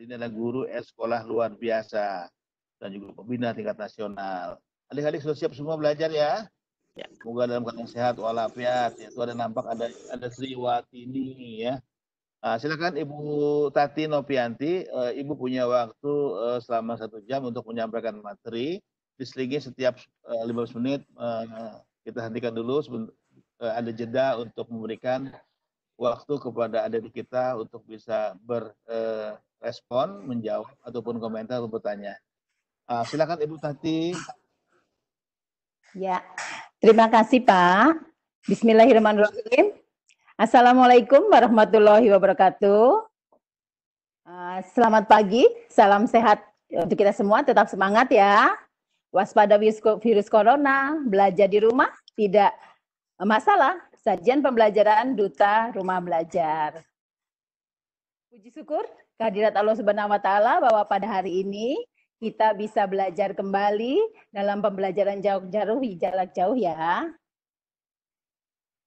ini adalah guru eh, sekolah luar biasa dan juga pembina tingkat nasional. Adik-adik sudah siap semua belajar ya? Ya. Semoga dalam keadaan sehat walafiat. Itu ada nampak ada ada ini ya. Nah, silakan Ibu Tati Nopianti, uh, eh, Ibu punya waktu uh, selama satu jam untuk menyampaikan materi. Diselingi setiap uh, eh, 15 menit uh, kita hentikan dulu ada jeda untuk memberikan waktu kepada adik kita untuk bisa ber uh, respon, menjawab, ataupun komentar atau bertanya. Uh, silakan Ibu Tati. Ya, terima kasih Pak. Bismillahirrahmanirrahim. Assalamualaikum warahmatullahi wabarakatuh. Uh, selamat pagi, salam sehat untuk kita semua. Tetap semangat ya. Waspada virus corona, belajar di rumah tidak masalah. Sajian pembelajaran Duta Rumah Belajar. Puji syukur kehadirat Allah Subhanahu wa taala bahwa pada hari ini kita bisa belajar kembali dalam pembelajaran jauh-jauh jarak jauh ya.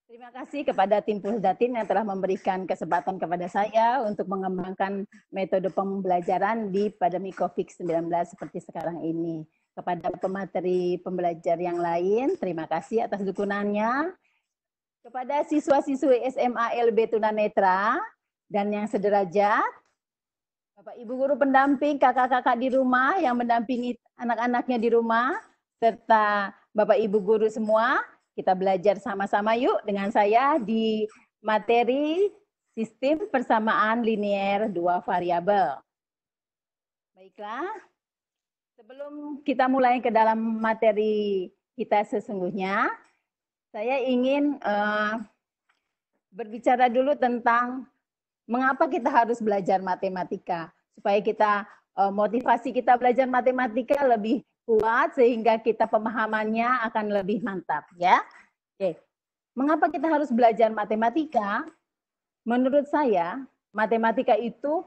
Terima kasih kepada tim Pusdatin yang telah memberikan kesempatan kepada saya untuk mengembangkan metode pembelajaran di pandemi COVID-19 seperti sekarang ini. Kepada pemateri pembelajar yang lain, terima kasih atas dukungannya. Kepada siswa-siswi SMA LB Tunanetra dan yang sederajat, Bapak Ibu guru pendamping, kakak-kakak di rumah yang mendampingi anak-anaknya di rumah, serta Bapak Ibu guru semua, kita belajar sama-sama yuk dengan saya di materi sistem persamaan linier dua variabel. Baiklah, sebelum kita mulai ke dalam materi kita sesungguhnya, saya ingin uh, berbicara dulu tentang mengapa kita harus belajar matematika supaya kita eh, motivasi kita belajar matematika lebih kuat sehingga kita pemahamannya akan lebih mantap ya. Oke. Mengapa kita harus belajar matematika? Menurut saya, matematika itu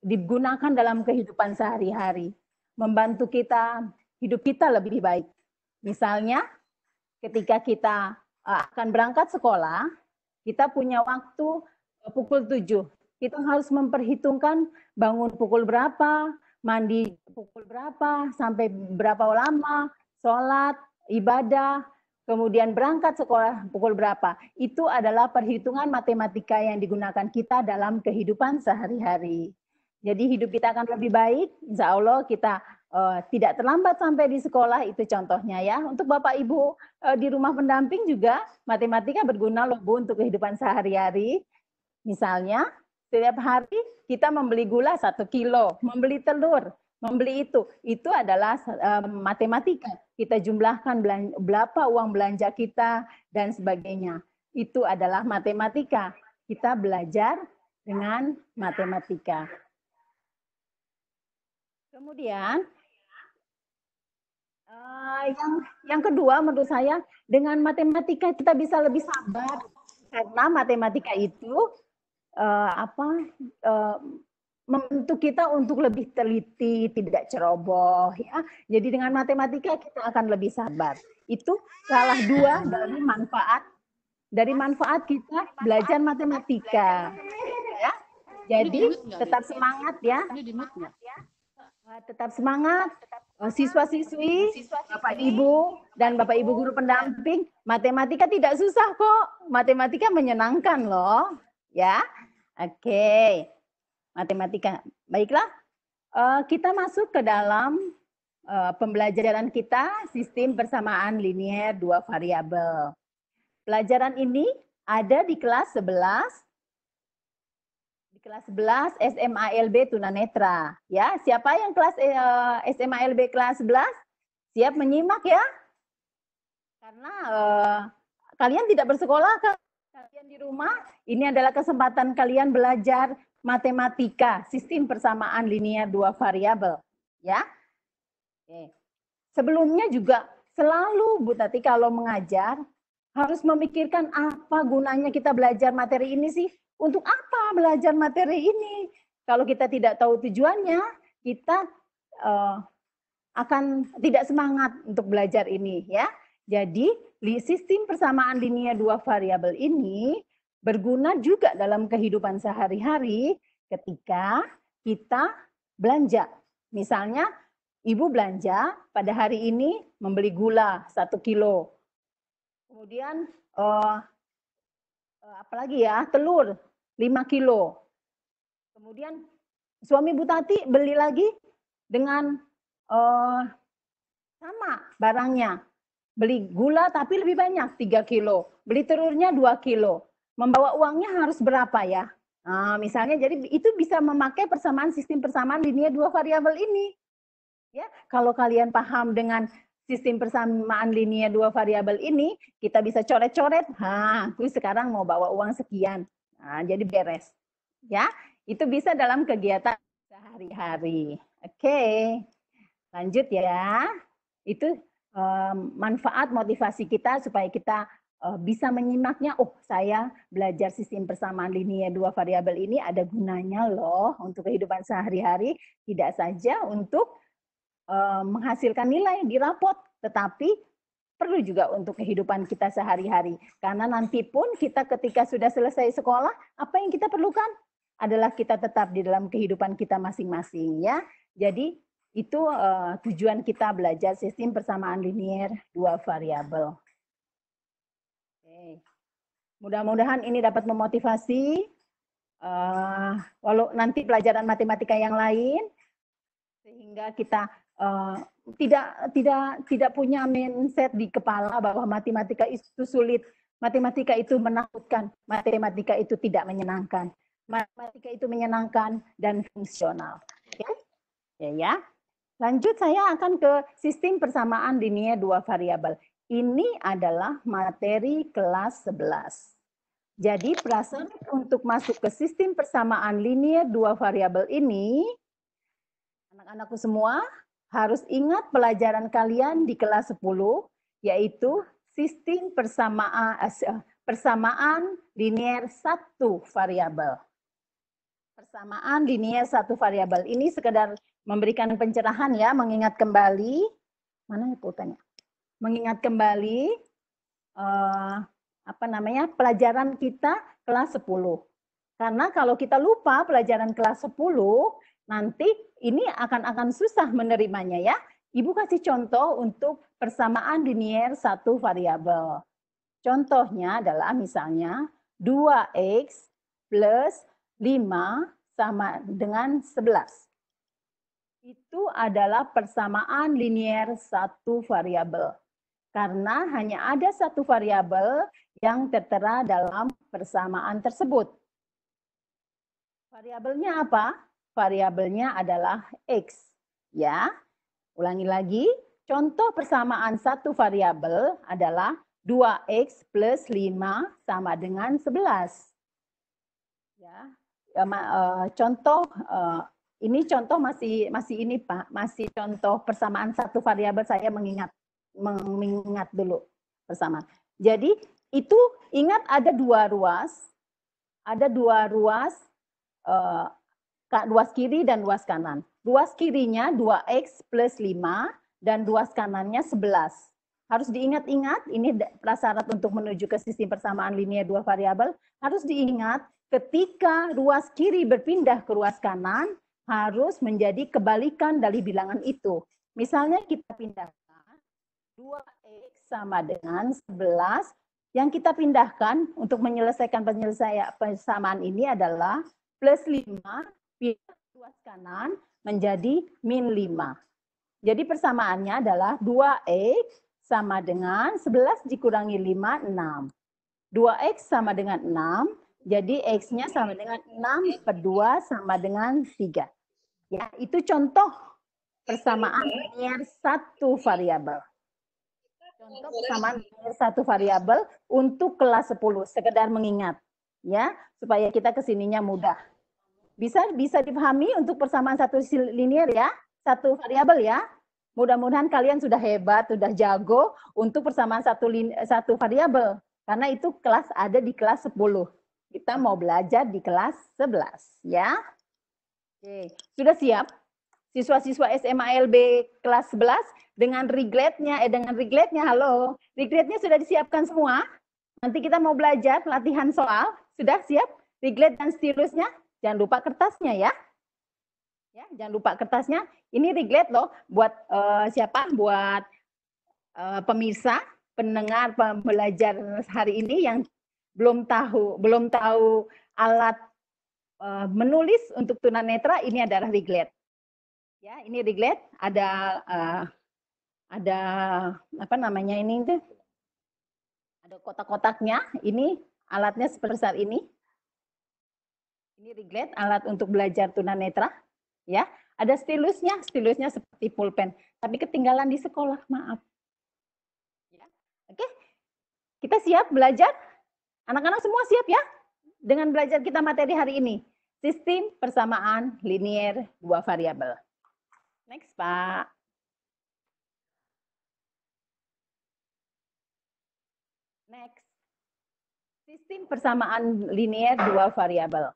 digunakan dalam kehidupan sehari-hari, membantu kita hidup kita lebih baik. Misalnya, ketika kita eh, akan berangkat sekolah, kita punya waktu eh, pukul 7 kita harus memperhitungkan bangun pukul berapa, mandi pukul berapa, sampai berapa lama, sholat, ibadah, kemudian berangkat sekolah pukul berapa. Itu adalah perhitungan matematika yang digunakan kita dalam kehidupan sehari-hari. Jadi hidup kita akan lebih baik, insya Allah kita uh, tidak terlambat sampai di sekolah, itu contohnya ya. Untuk Bapak Ibu uh, di rumah pendamping juga, matematika berguna loh Bu untuk kehidupan sehari-hari. Misalnya, setiap hari kita membeli gula satu kilo, membeli telur, membeli itu. Itu adalah eh, matematika. Kita jumlahkan belanja, berapa uang belanja kita dan sebagainya. Itu adalah matematika. Kita belajar dengan matematika. Kemudian eh, yang yang kedua menurut saya dengan matematika kita bisa lebih sabar karena matematika itu uh, apa uh, eh, membentuk kita untuk lebih teliti, tidak ceroboh ya. Jadi dengan matematika kita akan lebih sabar. Itu salah dua dari manfaat dari manfaat kita belajar matematika. Ya. Jadi tetap semangat ya. Eh, tetap semangat siswa-siswi, Bapak Ibu dan Bapak Ibu guru pendamping, matematika tidak susah kok. Matematika menyenangkan loh, ya. Oke, matematika. Baiklah, eh, kita masuk ke dalam eh, pembelajaran kita sistem persamaan linier dua variabel. Pelajaran ini ada di kelas 11 di kelas 11 SMALB tunanetra ya siapa yang kelas eh, SMA SMALB kelas 11 siap menyimak ya karena uh, kalian tidak bersekolah kan di rumah, ini adalah kesempatan kalian belajar matematika, sistem persamaan linear dua variabel, ya. Oke. Sebelumnya juga selalu Bu Tati kalau mengajar harus memikirkan apa gunanya kita belajar materi ini sih? Untuk apa belajar materi ini? Kalau kita tidak tahu tujuannya, kita uh, akan tidak semangat untuk belajar ini, ya. Jadi, sistem persamaan linear dua variabel ini berguna juga dalam kehidupan sehari-hari ketika kita belanja. Misalnya, ibu belanja pada hari ini membeli gula satu kilo. Kemudian, eh, eh apalagi ya, telur lima kilo. Kemudian suami Bu Tati beli lagi dengan eh, sama barangnya beli gula tapi lebih banyak 3 kilo, beli telurnya 2 kilo, membawa uangnya harus berapa ya? Nah, misalnya jadi itu bisa memakai persamaan sistem persamaan linear dua variabel ini. Ya, kalau kalian paham dengan sistem persamaan linear dua variabel ini, kita bisa coret-coret. Ha, aku sekarang mau bawa uang sekian. Nah, jadi beres. Ya, itu bisa dalam kegiatan sehari-hari. Oke. Lanjut ya. Itu Eh, manfaat motivasi kita supaya kita eh, bisa menyimaknya, oh saya belajar sistem persamaan linier dua variabel ini ada gunanya loh untuk kehidupan sehari-hari, tidak saja untuk eh, menghasilkan nilai di rapot, tetapi perlu juga untuk kehidupan kita sehari-hari. Karena nanti pun kita ketika sudah selesai sekolah, apa yang kita perlukan adalah kita tetap di dalam kehidupan kita masing-masing ya. Jadi itu uh, tujuan kita belajar sistem persamaan linier dua variabel. Oke. Mudah-mudahan ini dapat memotivasi uh, walau nanti pelajaran matematika yang lain sehingga kita uh, tidak tidak tidak punya mindset di kepala bahwa matematika itu sulit, matematika itu menakutkan, matematika itu tidak menyenangkan matematika itu menyenangkan dan fungsional. Ya, ya, ya. Lanjut saya akan ke sistem persamaan linier dua variabel. Ini adalah materi kelas 11. Jadi prasyarat untuk masuk ke sistem persamaan linier dua variabel ini, anak-anakku semua harus ingat pelajaran kalian di kelas 10, yaitu sistem persamaan, eh, persamaan linear satu variabel. Persamaan linier satu variabel ini sekedar memberikan pencerahan ya, mengingat kembali mana ya pulpennya? Mengingat kembali eh, apa namanya? pelajaran kita kelas 10. Karena kalau kita lupa pelajaran kelas 10, nanti ini akan akan susah menerimanya ya. Ibu kasih contoh untuk persamaan linier satu variabel. Contohnya adalah misalnya 2x plus 5 sama dengan 11 itu adalah persamaan linier satu variabel. Karena hanya ada satu variabel yang tertera dalam persamaan tersebut. Variabelnya apa? Variabelnya adalah x, ya. Ulangi lagi, contoh persamaan satu variabel adalah 2x plus 5 sama dengan 11. Ya, eh, contoh eh, ini contoh masih masih ini Pak, masih contoh persamaan satu variabel saya mengingat mengingat dulu bersama. Jadi itu ingat ada dua ruas, ada dua ruas uh, ruas kiri dan ruas kanan. Ruas kirinya 2x plus 5 dan ruas kanannya 11. Harus diingat-ingat, ini prasyarat untuk menuju ke sistem persamaan linear dua variabel, harus diingat ketika ruas kiri berpindah ke ruas kanan, harus menjadi kebalikan dari bilangan itu. Misalnya kita pindahkan 2X sama dengan 11, yang kita pindahkan untuk menyelesaikan penyelesaian persamaan ini adalah plus 5 pindah luas kanan menjadi min 5. Jadi persamaannya adalah 2X sama dengan 11 dikurangi 5, 6. 2X sama dengan 6, jadi X-nya sama dengan 6 per 2 sama dengan 3. Ya, itu contoh persamaan linear satu variabel. Contoh persamaan linear satu variabel untuk kelas 10, sekedar mengingat ya, supaya kita kesininya mudah. Bisa bisa dipahami untuk persamaan satu linear ya, satu variabel ya. Mudah-mudahan kalian sudah hebat, sudah jago untuk persamaan satu lin satu variabel karena itu kelas ada di kelas 10. Kita mau belajar di kelas 11 ya. Oke, sudah siap? Siswa-siswa SMA LB kelas 11 dengan rigletnya, eh dengan rigletnya, halo. Rigletnya sudah disiapkan semua? Nanti kita mau belajar latihan soal. Sudah siap? Riglet dan stylusnya Jangan lupa kertasnya ya. Ya, jangan lupa kertasnya. Ini riglet loh buat uh, siapa? Buat uh, pemirsa, pendengar, pembelajar hari ini yang belum tahu, belum tahu alat uh, menulis untuk tunanetra ini adalah Riglet. Ya, ini Riglet ada uh, ada apa namanya ini tuh? Ada kotak-kotaknya. Ini alatnya seperti saat ini. Ini Riglet alat untuk belajar tunanetra, ya. Ada stilusnya, stilusnya seperti pulpen, tapi ketinggalan di sekolah, maaf. Ya. Oke. Kita siap belajar? Anak-anak semua siap ya? dengan belajar kita materi hari ini. Sistem persamaan linier dua variabel. Next, Pak. Next. Sistem persamaan linier dua variabel.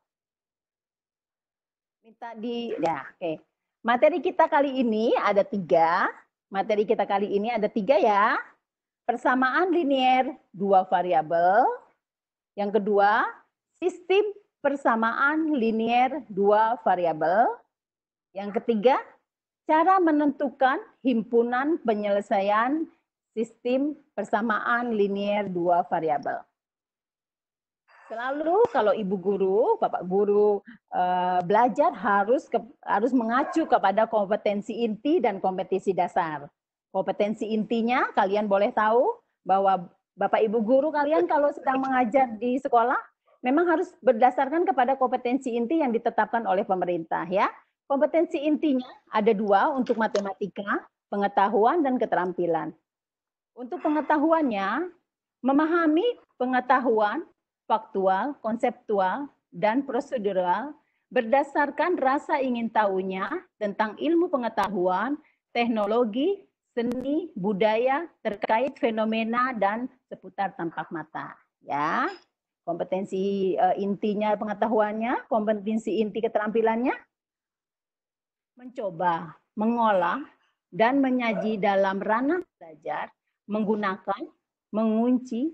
Minta di, ya, oke. Okay. Materi kita kali ini ada tiga. Materi kita kali ini ada tiga ya. Persamaan linier dua variabel. Yang kedua, sistem persamaan linier dua variabel. Yang ketiga, cara menentukan himpunan penyelesaian sistem persamaan linier dua variabel. Selalu kalau ibu guru, bapak guru eh, belajar harus ke, harus mengacu kepada kompetensi inti dan kompetensi dasar. Kompetensi intinya kalian boleh tahu bahwa bapak ibu guru kalian kalau sedang mengajar di sekolah memang harus berdasarkan kepada kompetensi inti yang ditetapkan oleh pemerintah ya. Kompetensi intinya ada dua untuk matematika, pengetahuan dan keterampilan. Untuk pengetahuannya, memahami pengetahuan faktual, konseptual, dan prosedural berdasarkan rasa ingin tahunya tentang ilmu pengetahuan, teknologi, seni, budaya terkait fenomena dan seputar tampak mata. Ya kompetensi uh, intinya pengetahuannya, kompetensi inti keterampilannya, mencoba, mengolah, dan menyaji dalam ranah belajar, menggunakan, mengunci,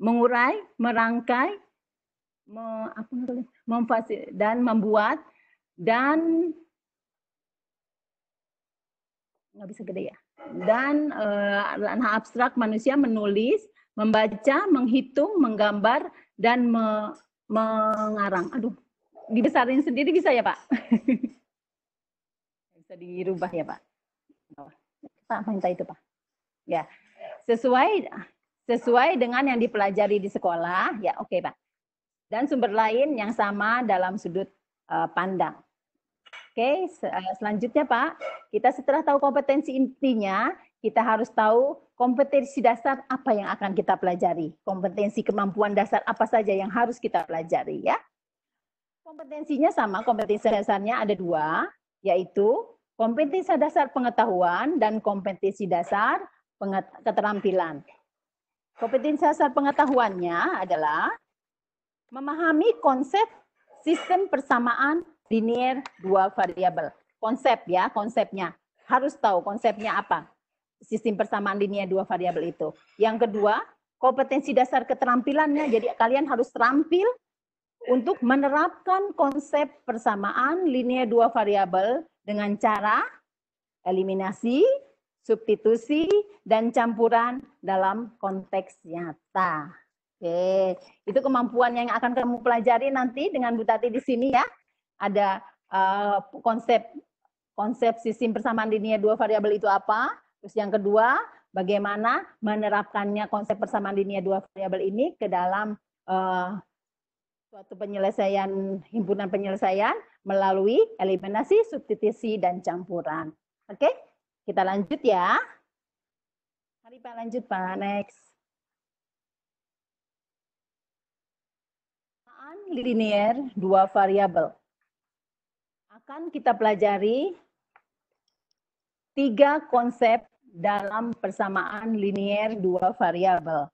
mengurai, merangkai, me, apa, memfasil, dan membuat, dan nggak bisa gede ya, dan eh, ranah abstrak manusia menulis, membaca, menghitung, menggambar, dan me, mengarang. Aduh, dibesarin sendiri bisa ya Pak? bisa dirubah ya Pak? Pak minta itu Pak. Ya, sesuai sesuai dengan yang dipelajari di sekolah, ya oke okay, Pak. Dan sumber lain yang sama dalam sudut uh, pandang. Oke, okay, eh, selanjutnya Pak, kita setelah tahu kompetensi intinya, kita harus tahu kompetensi dasar apa yang akan kita pelajari, kompetensi kemampuan dasar apa saja yang harus kita pelajari ya. Kompetensinya sama, kompetensi dasarnya ada dua, yaitu kompetensi dasar pengetahuan dan kompetensi dasar keterampilan. Kompetensi dasar pengetahuannya adalah memahami konsep sistem persamaan linear dua variabel. Konsep ya, konsepnya. Harus tahu konsepnya apa sistem persamaan linear dua variabel itu. Yang kedua, kompetensi dasar keterampilannya. Jadi kalian harus terampil untuk menerapkan konsep persamaan linear dua variabel dengan cara eliminasi, substitusi, dan campuran dalam konteks nyata. Oke, itu kemampuan yang akan kamu pelajari nanti dengan Bu Tati di sini ya. Ada uh, konsep konsep sistem persamaan linear dua variabel itu apa, Terus yang kedua, bagaimana menerapkannya konsep persamaan linear dua variabel ini ke dalam uh, suatu penyelesaian himpunan penyelesaian melalui eliminasi, substitusi dan campuran. Oke, okay? kita lanjut ya. Mari Pak lanjut Pak next. Persamaan Linear dua variabel akan kita pelajari tiga konsep dalam persamaan linier dua variabel.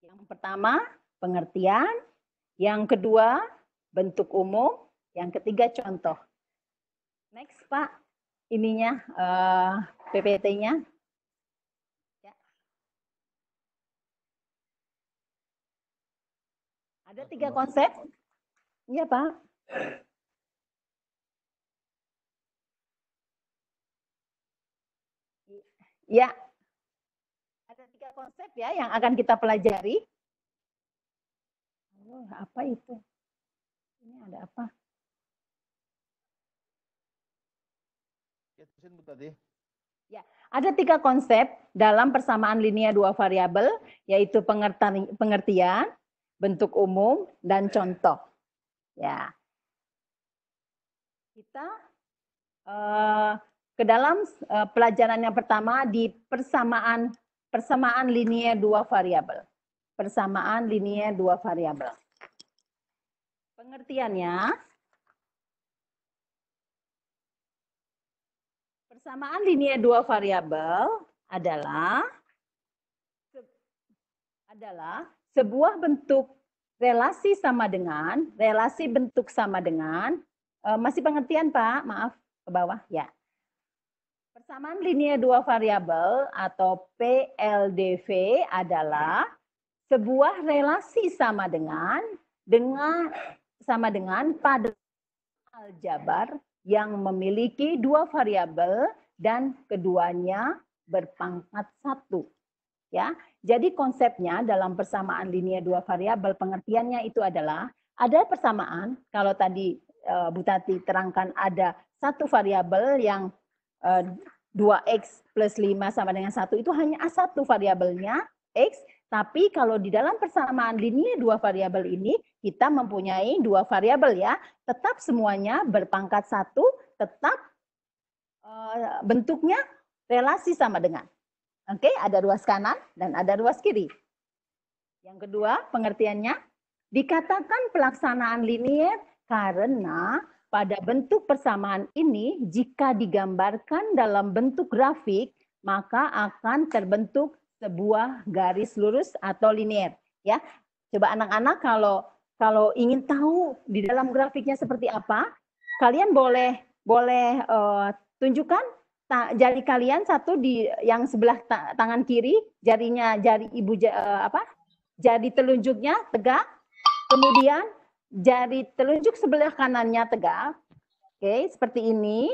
Yang pertama, pengertian. Yang kedua, bentuk umum. Yang ketiga, contoh. Next, Pak. Ininya, uh, eh, PPT-nya. Ya. Ada tiga konsep. Iya, Pak. Ya, ada tiga konsep ya yang akan kita pelajari. Oh, apa itu? Ini ada apa? Ya, ada tiga konsep dalam persamaan linear dua variabel, yaitu pengertian, bentuk umum, dan contoh. Ya, kita uh, ke dalam eh, pelajaran yang pertama di persamaan persamaan linier dua variabel. Persamaan linier dua variabel. Pengertiannya Persamaan linier dua variabel adalah adalah sebuah bentuk relasi sama dengan relasi bentuk sama dengan eh, masih pengertian Pak, maaf ke bawah ya Persamaan linear dua variabel atau PLDV adalah sebuah relasi sama dengan dengan sama dengan pada aljabar yang memiliki dua variabel dan keduanya berpangkat satu. Ya, jadi konsepnya dalam persamaan linear dua variabel pengertiannya itu adalah ada persamaan kalau tadi eh, Butati terangkan ada satu variabel yang eh, 2x plus 5 sama dengan 1 itu hanya A1 variabelnya x, tapi kalau di dalam persamaan linear dua variabel ini kita mempunyai dua variabel ya, tetap semuanya berpangkat satu, tetap eh, bentuknya relasi sama dengan. Oke, okay, ada ruas kanan dan ada ruas kiri. Yang kedua, pengertiannya dikatakan pelaksanaan linier karena pada bentuk persamaan ini, jika digambarkan dalam bentuk grafik, maka akan terbentuk sebuah garis lurus atau linear. Ya, coba anak-anak kalau kalau ingin tahu di dalam grafiknya seperti apa, kalian boleh boleh uh, tunjukkan ta, jari kalian satu di yang sebelah ta, tangan kiri, jarinya jari ibu uh, apa? Jari telunjuknya tegak, kemudian jari telunjuk sebelah kanannya tegak. Oke, okay, seperti ini.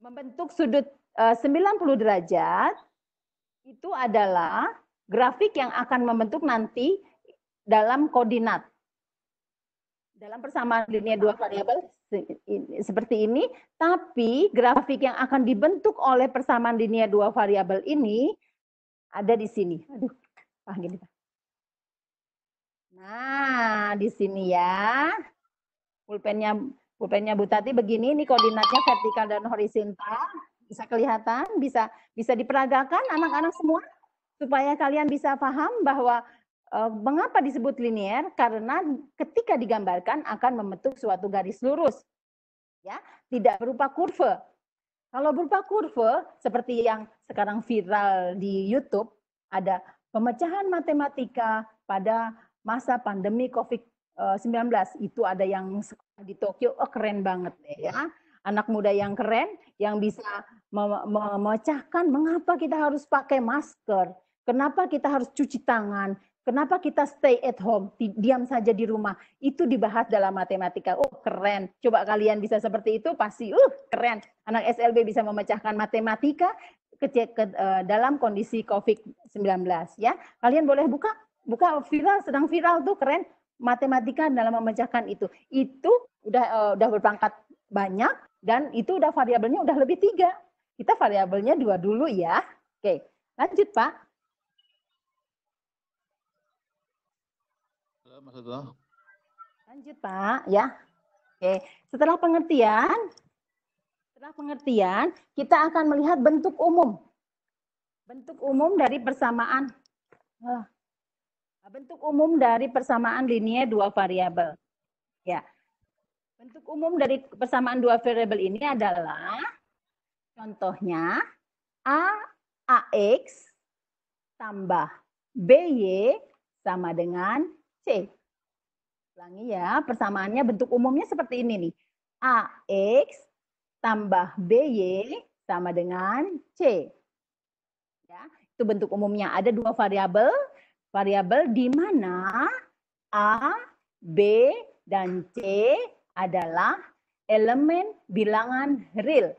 Membentuk sudut 90 eh, derajat. Itu adalah grafik yang akan membentuk nanti dalam koordinat. Dalam persamaan linear dua variabel seperti ini, tapi grafik yang akan dibentuk oleh persamaan linear dua variabel ini ada di sini. Aduh, panggil Pak. Nah, di sini ya. Pulpennya pulpennya Bu Tati begini, ini koordinatnya vertikal dan horizontal. Bisa kelihatan, bisa bisa diperagakan anak-anak semua supaya kalian bisa paham bahwa eh, mengapa disebut linier karena ketika digambarkan akan membentuk suatu garis lurus. Ya, tidak berupa kurva Kalau berupa kurva seperti yang sekarang viral di YouTube ada pemecahan matematika pada masa pandemi COVID-19 eh, itu ada yang di Tokyo, oh keren banget deh ya. Iya. Anak muda yang keren yang bisa memecahkan mengapa kita harus pakai masker, kenapa kita harus cuci tangan, Kenapa kita stay at home, diam saja di rumah? Itu dibahas dalam matematika. Oh, keren. Coba kalian bisa seperti itu, pasti uh keren. Anak SLB bisa memecahkan matematika ke, ke uh, dalam kondisi COVID-19 ya. Kalian boleh buka buka viral sedang viral tuh keren matematika dalam memecahkan itu itu udah uh, udah berpangkat banyak dan itu udah variabelnya udah lebih tiga kita variabelnya dua dulu ya oke lanjut pak eh, lanjut pak ya oke setelah pengertian setelah pengertian kita akan melihat bentuk umum bentuk umum dari persamaan Bentuk umum dari persamaan linear dua variabel. Ya. Bentuk umum dari persamaan dua variabel ini adalah contohnya A AX tambah BY sama dengan C. Ulangi ya, persamaannya bentuk umumnya seperti ini nih. AX tambah BY sama dengan C. Ya, itu bentuk umumnya. Ada dua variabel, variabel di mana A, B, dan C adalah elemen bilangan real.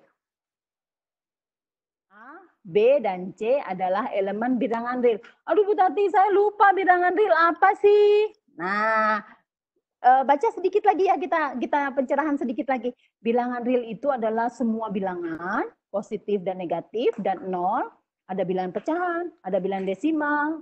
A, B, dan C adalah elemen bilangan real. Aduh Bu Tati, saya lupa bilangan real apa sih? Nah, e, baca sedikit lagi ya kita kita pencerahan sedikit lagi. Bilangan real itu adalah semua bilangan positif dan negatif dan nol. Ada bilangan pecahan, ada bilangan desimal,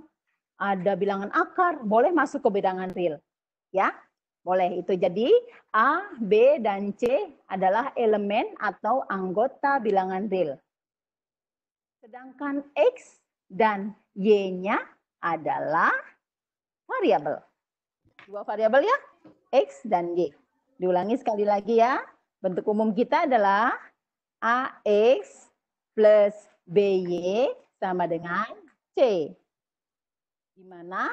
ada bilangan akar, boleh masuk ke bilangan real. Ya, boleh itu. Jadi A, B, dan C adalah elemen atau anggota bilangan real. Sedangkan X dan Y-nya adalah variabel. Dua variabel ya, X dan Y. Diulangi sekali lagi ya. Bentuk umum kita adalah AX plus BY sama dengan C di mana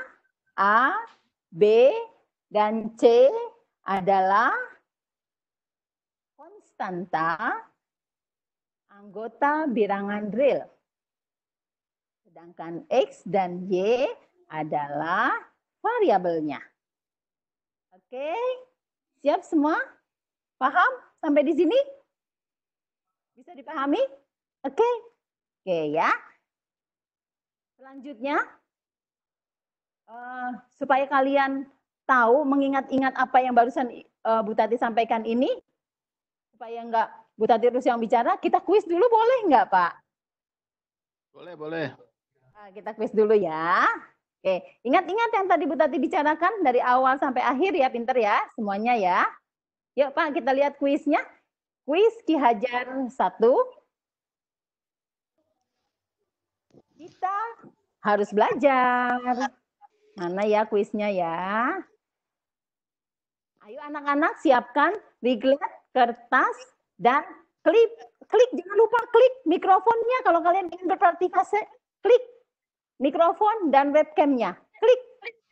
A, B, dan C adalah konstanta anggota birangan real. Sedangkan X dan Y adalah variabelnya. Oke, siap semua? Paham sampai di sini? Bisa dipahami? Oke. Oke ya. Selanjutnya, Eh, supaya kalian tahu mengingat-ingat apa yang barusan uh, Bu Tati sampaikan ini supaya enggak Bu Tati terus yang bicara kita kuis dulu boleh enggak Pak? Boleh boleh. Nah, kita kuis dulu ya. Oke ingat-ingat yang tadi Bu Tati bicarakan dari awal sampai akhir ya pinter ya semuanya ya. Yuk Pak kita lihat kuisnya. Kuis Ki Hajar satu. Kita harus belajar. Mana ya kuisnya ya? Ayo anak-anak siapkan riglet, kertas, dan klik. Klik, jangan lupa klik mikrofonnya kalau kalian ingin berpartisipasi. Klik mikrofon dan webcamnya. Klik.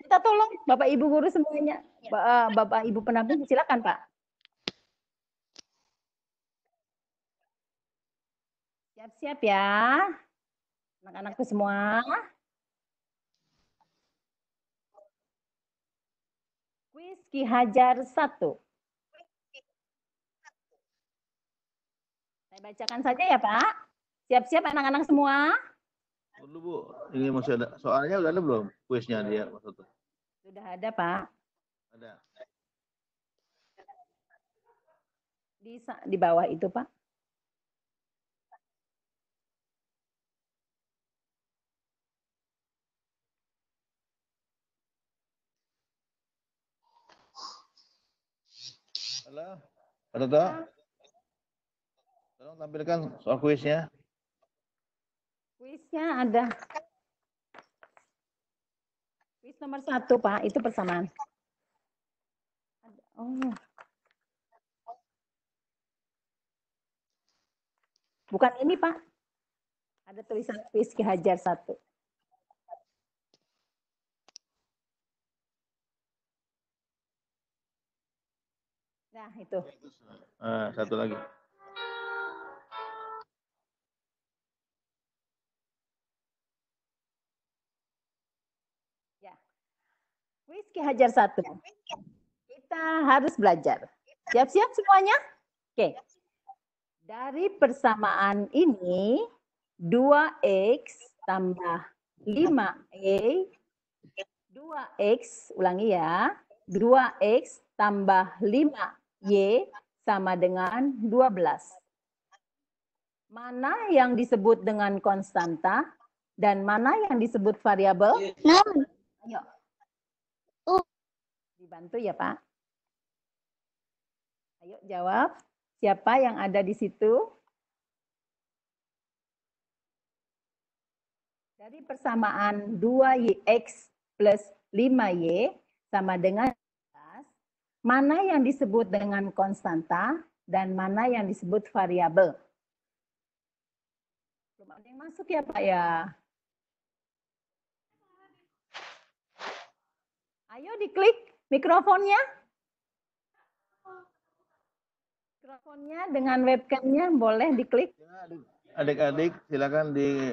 Kita tolong Bapak Ibu guru semuanya. Eh, Bapak Ibu penampil, silakan Pak. Siap-siap ya. Anak-anakku semua. Rizky Hajar 1. Saya bacakan saja ya Pak. Siap-siap anak-anak semua. Dulu Bu, ini masih ada soalnya udah ada belum kuisnya dia maksudnya? Sudah ada Pak. Ada. Di, di bawah itu Pak. Adalah, ada tak? Tolong tampilkan soal kuisnya. Kuisnya ada. Kuis nomor satu, Pak. Itu persamaan. Oh. Bukan ini, Pak. Ada tulisan kuis Ki Hajar satu. Nah, itu. Nah, satu lagi. Ya. Whisky hajar satu. Ya, Kita harus belajar. Siap-siap semuanya? Oke. Ya. Dari persamaan ini, 2X tambah 5E 2X, ulangi ya, 2X tambah 5 e 2 x ulangi ya 2 x tambah Y sama dengan 12. Mana yang disebut dengan konstanta dan mana yang disebut variabel? 6. Ayo. Oh. Dibantu ya, Pak. Ayo jawab. Siapa yang ada di situ? Dari persamaan 2YX plus 5Y sama dengan mana yang disebut dengan konstanta dan mana yang disebut variabel. Belum ada yang masuk ya Pak ya? Ayo diklik mikrofonnya. Mikrofonnya dengan webcamnya boleh diklik. Adik-adik silakan di.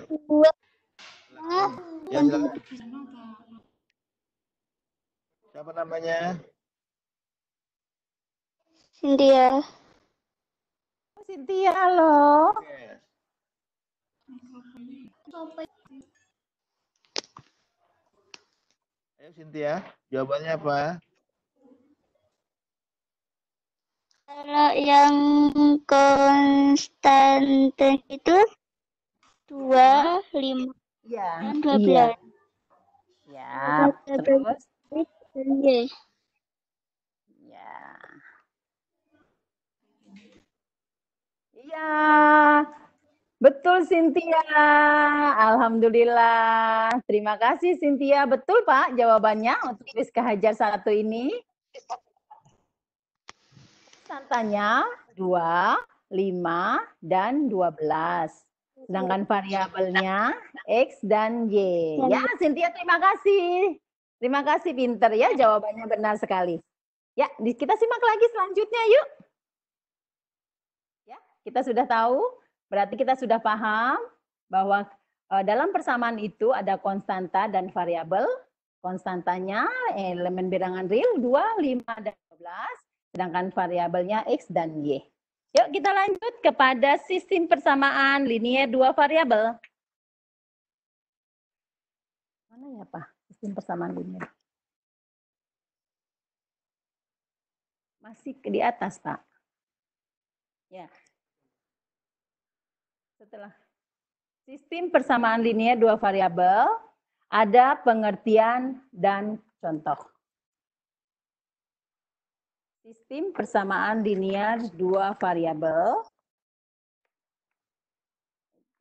Ya, silakan. Siapa namanya? Cynthia. Oh, Cynthia, halo. Yes. Ayo Cynthia, jawabannya apa? Kalau yang konstanten itu dua lima ya, dua belas. Ya, terus. Iya. Iya, betul Cynthia. Alhamdulillah. Terima kasih Cynthia. Betul Pak jawabannya untuk kuis kehajar satu ini. Santanya 2, 5, dan 12. Sedangkan variabelnya X dan Y. Ya, Cynthia terima kasih. Terima kasih pinter ya, jawabannya benar sekali. Ya, kita simak lagi selanjutnya yuk kita sudah tahu, berarti kita sudah paham bahwa eh, dalam persamaan itu ada konstanta dan variabel. Konstantanya elemen bilangan real 2, 5, dan 12, sedangkan variabelnya X dan Y. Yuk kita lanjut kepada sistem persamaan linier dua variabel. Mana ya Pak sistem persamaan linier? Masih di atas Pak. Ya, setelah sistem persamaan linier dua variabel, ada pengertian dan contoh. Sistem persamaan linier dua variabel.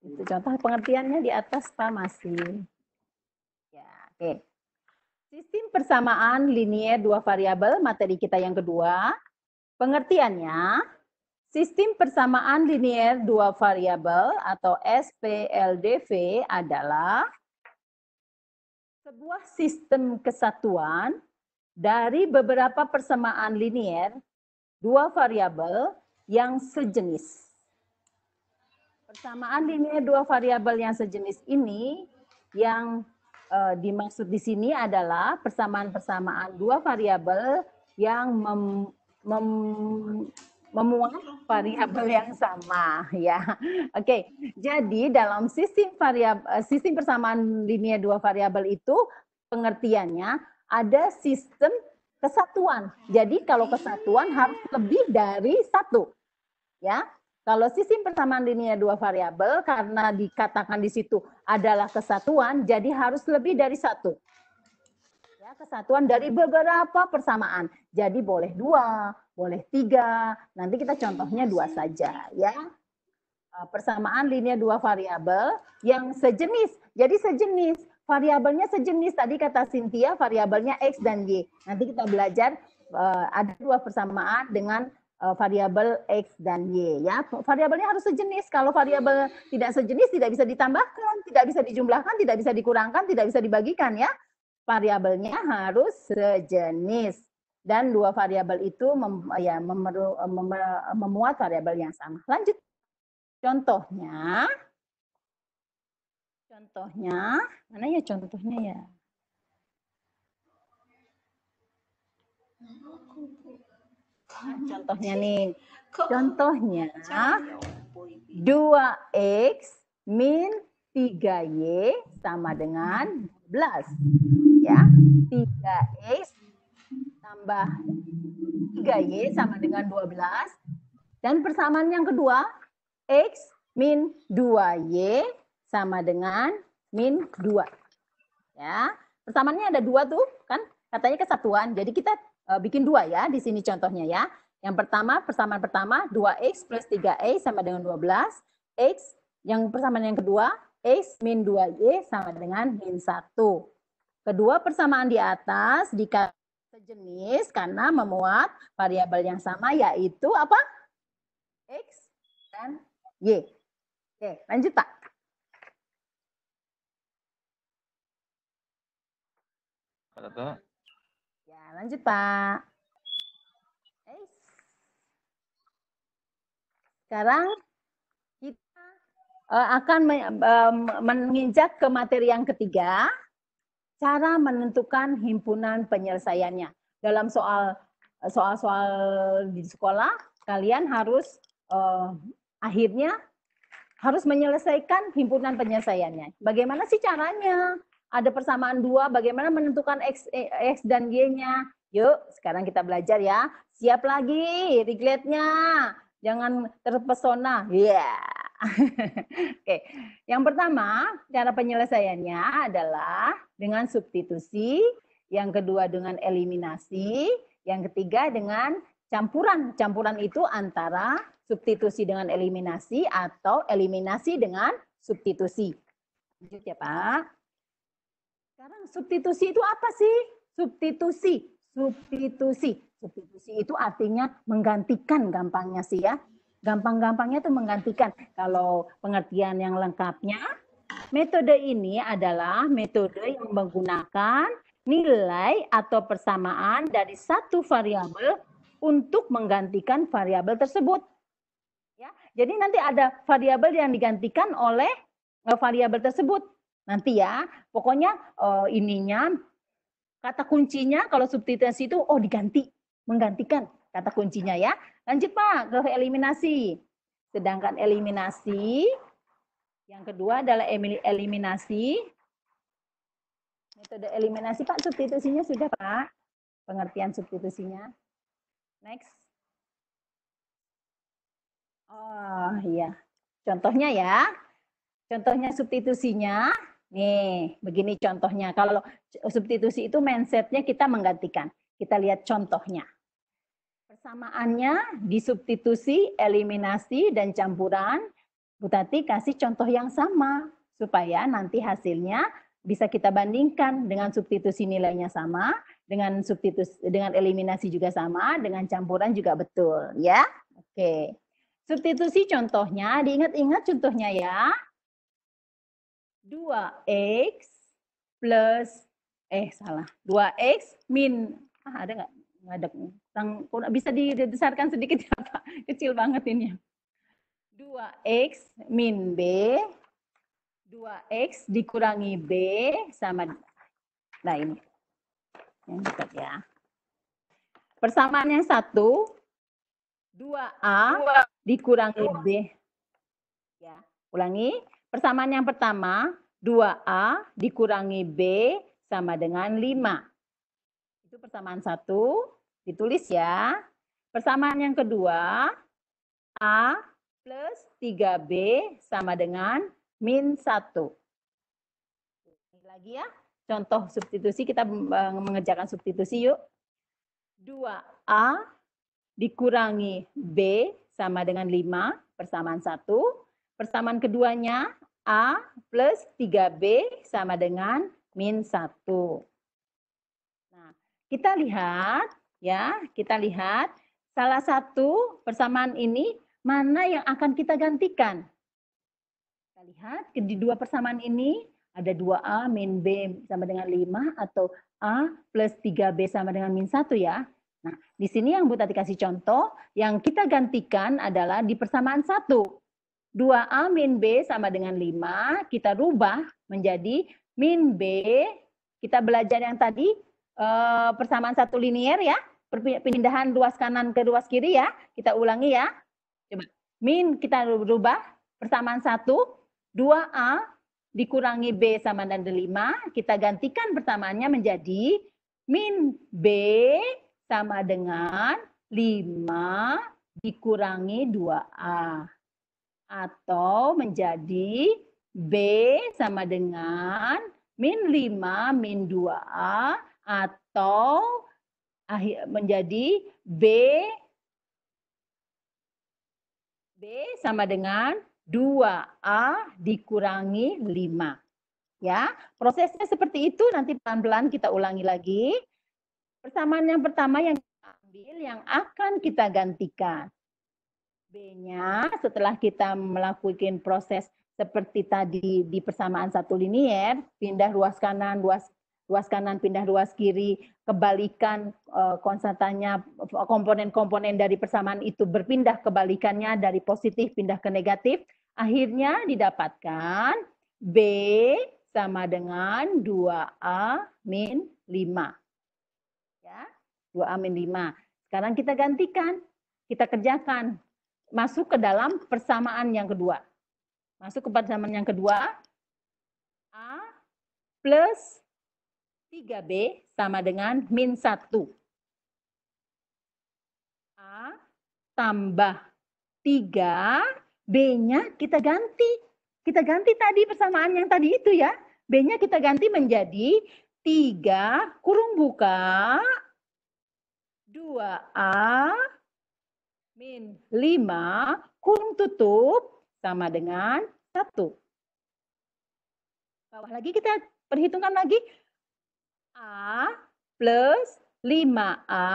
Itu contoh pengertiannya di atas Pak masih. Ya, oke. Okay. Sistem persamaan linier dua variabel materi kita yang kedua. Pengertiannya Sistem persamaan linier dua variabel atau SPLDV adalah sebuah sistem kesatuan dari beberapa persamaan linier dua variabel yang sejenis. Persamaan linier dua variabel yang sejenis ini yang e, dimaksud di sini adalah persamaan-persamaan dua variabel yang mem, mem, memuat variabel yang sama ya. Oke. Okay. Jadi dalam sistem variabel sistem persamaan linear dua variabel itu pengertiannya ada sistem kesatuan. Jadi kalau kesatuan harus lebih dari satu. Ya. Kalau sistem persamaan linear dua variabel karena dikatakan di situ adalah kesatuan, jadi harus lebih dari satu. Ya, kesatuan dari beberapa persamaan. Jadi boleh dua, boleh tiga, nanti kita contohnya dua saja ya. Eh, persamaan linear dua variabel yang sejenis, jadi sejenis, variabelnya sejenis tadi kata Cynthia, variabelnya X dan Y. Nanti kita belajar eh, ada dua persamaan dengan eh, variabel X dan Y ya. Variabelnya harus sejenis, kalau variabel tidak sejenis tidak bisa ditambahkan, tidak bisa dijumlahkan, tidak bisa dikurangkan, tidak bisa dibagikan ya. Variabelnya harus sejenis dan dua variabel itu mem, ya memeru, mem, memuat variabel yang sama. Lanjut. Contohnya contohnya mana ya contohnya ya? contohnya nih. Contohnya 2x min 3y sama dengan 12. Ya, 3x tambah 3Y sama dengan 12. Dan persamaan yang kedua, X min 2Y sama dengan min 2. Ya, persamaannya ada dua tuh, kan? Katanya kesatuan, jadi kita e, bikin dua ya, di sini contohnya ya. Yang pertama, persamaan pertama 2X plus 3Y sama dengan 12. X, yang persamaan yang kedua, X min 2Y sama dengan min 1. Kedua persamaan di atas dikali sejenis karena memuat variabel yang sama yaitu apa? X dan Y. Oke, lanjut Pak. Pak Ya, lanjut Pak. Sekarang kita eh, akan menginjak ke materi yang ketiga, cara menentukan himpunan penyelesaiannya. Dalam soal eh, soal-soal di sekolah, kalian harus uh, akhirnya harus menyelesaikan himpunan penyelesaiannya. Bagaimana sih caranya? Ada persamaan dua, bagaimana menentukan X, eh, X dan Y-nya? Yuk, sekarang kita belajar ya. Siap lagi, rikletnya Jangan terpesona. Ya. Yeah. Oke. Okay. Yang pertama, cara penyelesaiannya adalah dengan substitusi, yang kedua dengan eliminasi, yang ketiga dengan campuran. Campuran itu antara substitusi dengan eliminasi atau eliminasi dengan substitusi. Lanjut ya Pak. Sekarang substitusi itu apa sih? Substitusi, substitusi. Substitusi itu artinya menggantikan gampangnya sih ya. Gampang-gampangnya itu menggantikan. Kalau pengertian yang lengkapnya Metode ini adalah metode yang menggunakan nilai atau persamaan dari satu variabel untuk menggantikan variabel tersebut. Ya, jadi nanti ada variabel yang digantikan oleh eh, variabel tersebut. Nanti ya, pokoknya uh, ininya kata kuncinya kalau substitusi itu oh diganti, menggantikan kata kuncinya ya. Lanjut Pak ke eliminasi. Sedangkan eliminasi yang kedua adalah eliminasi. Metode eliminasi, Pak, substitusinya sudah, Pak. Pengertian substitusinya. Next. Oh, iya. Contohnya ya. Contohnya substitusinya. Nih, begini contohnya. Kalau substitusi itu mindsetnya kita menggantikan. Kita lihat contohnya. Persamaannya disubstitusi, eliminasi, dan campuran Bu Tati kasih contoh yang sama supaya nanti hasilnya bisa kita bandingkan dengan substitusi nilainya sama, dengan substitusi dengan eliminasi juga sama, dengan campuran juga betul, ya. Oke. Substitusi contohnya diingat-ingat contohnya ya. 2x plus eh salah, 2x min ah ada nggak? Nggak ada. Bisa dibesarkan sedikit ya Pak. Kecil banget ini. 2X min B. 2X dikurangi B sama. Nah ini. Yang dekat ya. Persamaannya 1. 2A dikurangi B. Ya, ulangi. Persamaan yang pertama, 2A dikurangi B sama dengan 5. Itu persamaan satu, ditulis ya. Persamaan yang kedua, A plus 3B sama dengan min 1. Ini lagi ya, contoh substitusi, kita eh, mengerjakan substitusi yuk. 2A dikurangi B sama dengan 5, persamaan 1. Persamaan keduanya A plus 3B sama dengan min 1. Nah, kita lihat ya, kita lihat salah satu persamaan ini mana yang akan kita gantikan. Kita lihat di dua persamaan ini ada 2A min B sama dengan 5 atau A plus 3B sama dengan min 1 ya. Nah, di sini yang Bu Tati kasih contoh, yang kita gantikan adalah di persamaan 1. 2A min B sama dengan 5, kita rubah menjadi min B. Kita belajar yang tadi, eh, persamaan satu linier ya, perpindahan ruas kanan ke ruas kiri ya. Kita ulangi ya. Coba. Min kita rubah persamaan 1, 2A dikurangi B sama dengan 5, kita gantikan persamaannya menjadi min B sama dengan 5 dikurangi 2A. Atau menjadi B sama dengan min 5 min 2A atau menjadi B B sama dengan 2A dikurangi 5. Ya, prosesnya seperti itu nanti pelan-pelan kita ulangi lagi. Persamaan yang pertama yang kita ambil yang akan kita gantikan. B-nya setelah kita melakukan proses seperti tadi di persamaan satu linier, pindah ruas kanan, ruas luas kanan pindah luas kiri, kebalikan eh, konstantanya komponen-komponen dari persamaan itu berpindah kebalikannya dari positif pindah ke negatif, akhirnya didapatkan B sama dengan 2A min 5. Ya, 2A min 5. Sekarang kita gantikan, kita kerjakan. Masuk ke dalam persamaan yang kedua. Masuk ke persamaan yang kedua. A plus 3B sama dengan min 1. A tambah 3, B-nya kita ganti. Kita ganti tadi persamaan yang tadi itu ya. B-nya kita ganti menjadi 3 kurung buka 2A min 5 kurung tutup sama dengan 1. Bawah lagi kita perhitungkan lagi A plus 5A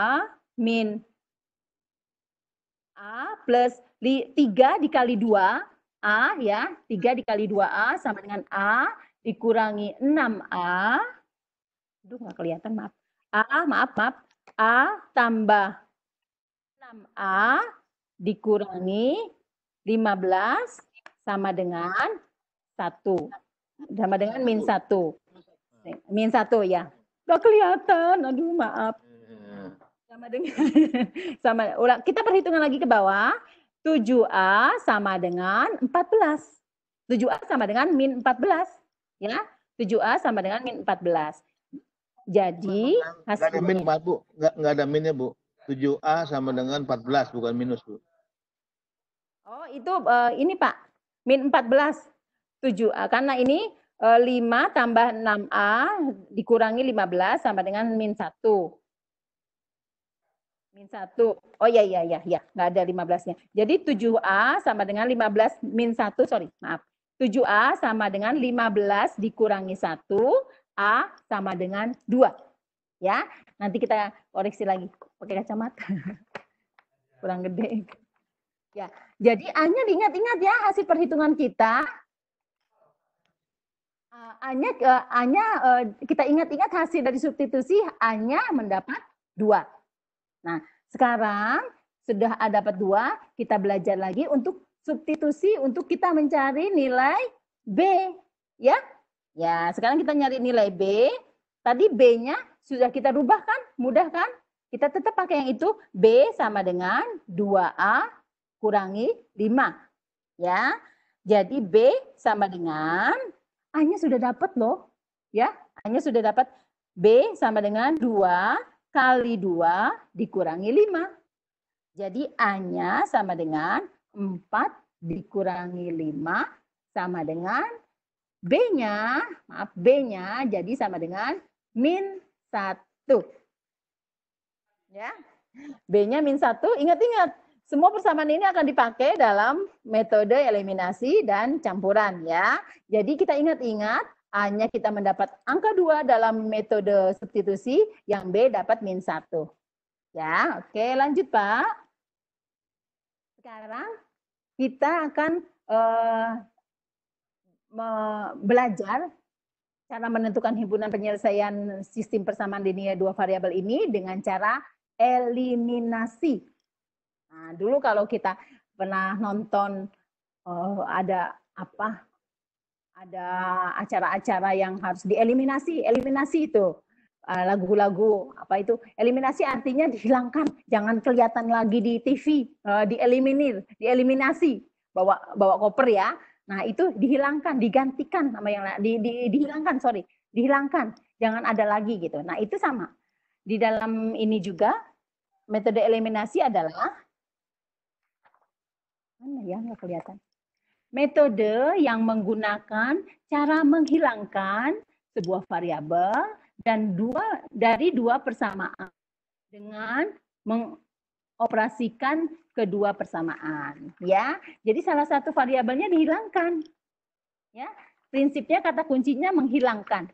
min A plus 3 dikali 2 A ya, 3 dikali 2A sama dengan A dikurangi 6A. Aduh nggak kelihatan maaf. A maaf maaf. A tambah 6A dikurangi 15 sama dengan 1. Sama dengan min 1. Min 1 ya. Gak kelihatan. Aduh, maaf. Hmm. Sama dengan sama ulang. Kita perhitungan lagi ke bawah. 7A sama dengan 14. 7A sama dengan min 14. Ya, 7A sama dengan min 14. Jadi hasil ada min, Bu. Gak, gak ada minnya, Bu. 7A sama dengan 14 bukan minus, Bu. Oh, itu uh, ini Pak. Min 14. 7A karena ini 5 eh, tambah 6A dikurangi 15 sama dengan min 1. Min 1. Oh iya, iya, iya. ya, nggak ada 15-nya. Jadi 7A sama dengan 15 min 1, sorry, maaf. 7A sama dengan 15 dikurangi 1, A sama dengan 2. Ya, nanti kita koreksi lagi pakai kacamata. Kurang gede. Ya, jadi A-nya diingat-ingat ya hasil perhitungan kita hanya eh, uh, eh, hanya uh, eh, kita ingat-ingat hasil dari substitusi hanya mendapat dua. Nah, sekarang sudah ada dapat dua, kita belajar lagi untuk substitusi untuk kita mencari nilai B, ya. Ya, sekarang kita nyari nilai B. Tadi B-nya sudah kita rubah kan? Mudah kan? Kita tetap pakai yang itu B sama dengan dua a kurangi lima. Ya. Jadi B sama dengan A-nya sudah dapat loh. Ya, A-nya sudah dapat. B sama dengan 2 kali 2 dikurangi 5. Jadi A-nya sama dengan 4 dikurangi 5 sama dengan B-nya, maaf B-nya jadi sama dengan min 1. Ya. B-nya min 1, ingat-ingat semua persamaan ini akan dipakai dalam metode eliminasi dan campuran ya. Jadi kita ingat-ingat hanya kita mendapat angka 2 dalam metode substitusi, yang B dapat min satu. Ya, oke lanjut Pak. Sekarang kita akan eh, belajar cara menentukan himpunan penyelesaian sistem persamaan linear dua variabel ini dengan cara eliminasi Nah, dulu kalau kita pernah nonton uh, ada apa? Ada acara-acara yang harus dieliminasi, eliminasi itu eh, lagu-lagu apa itu eliminasi artinya dihilangkan jangan kelihatan lagi di TV eh, dieliminir dieliminasi bawa bawa koper ya nah itu dihilangkan digantikan sama yang di, di, dihilangkan sorry dihilangkan jangan ada lagi gitu nah itu sama di dalam ini juga metode eliminasi adalah mana ya nggak kelihatan. Metode yang menggunakan cara menghilangkan sebuah variabel dan dua dari dua persamaan dengan mengoperasikan kedua persamaan ya. Jadi salah satu variabelnya dihilangkan. Ya, prinsipnya kata kuncinya menghilangkan.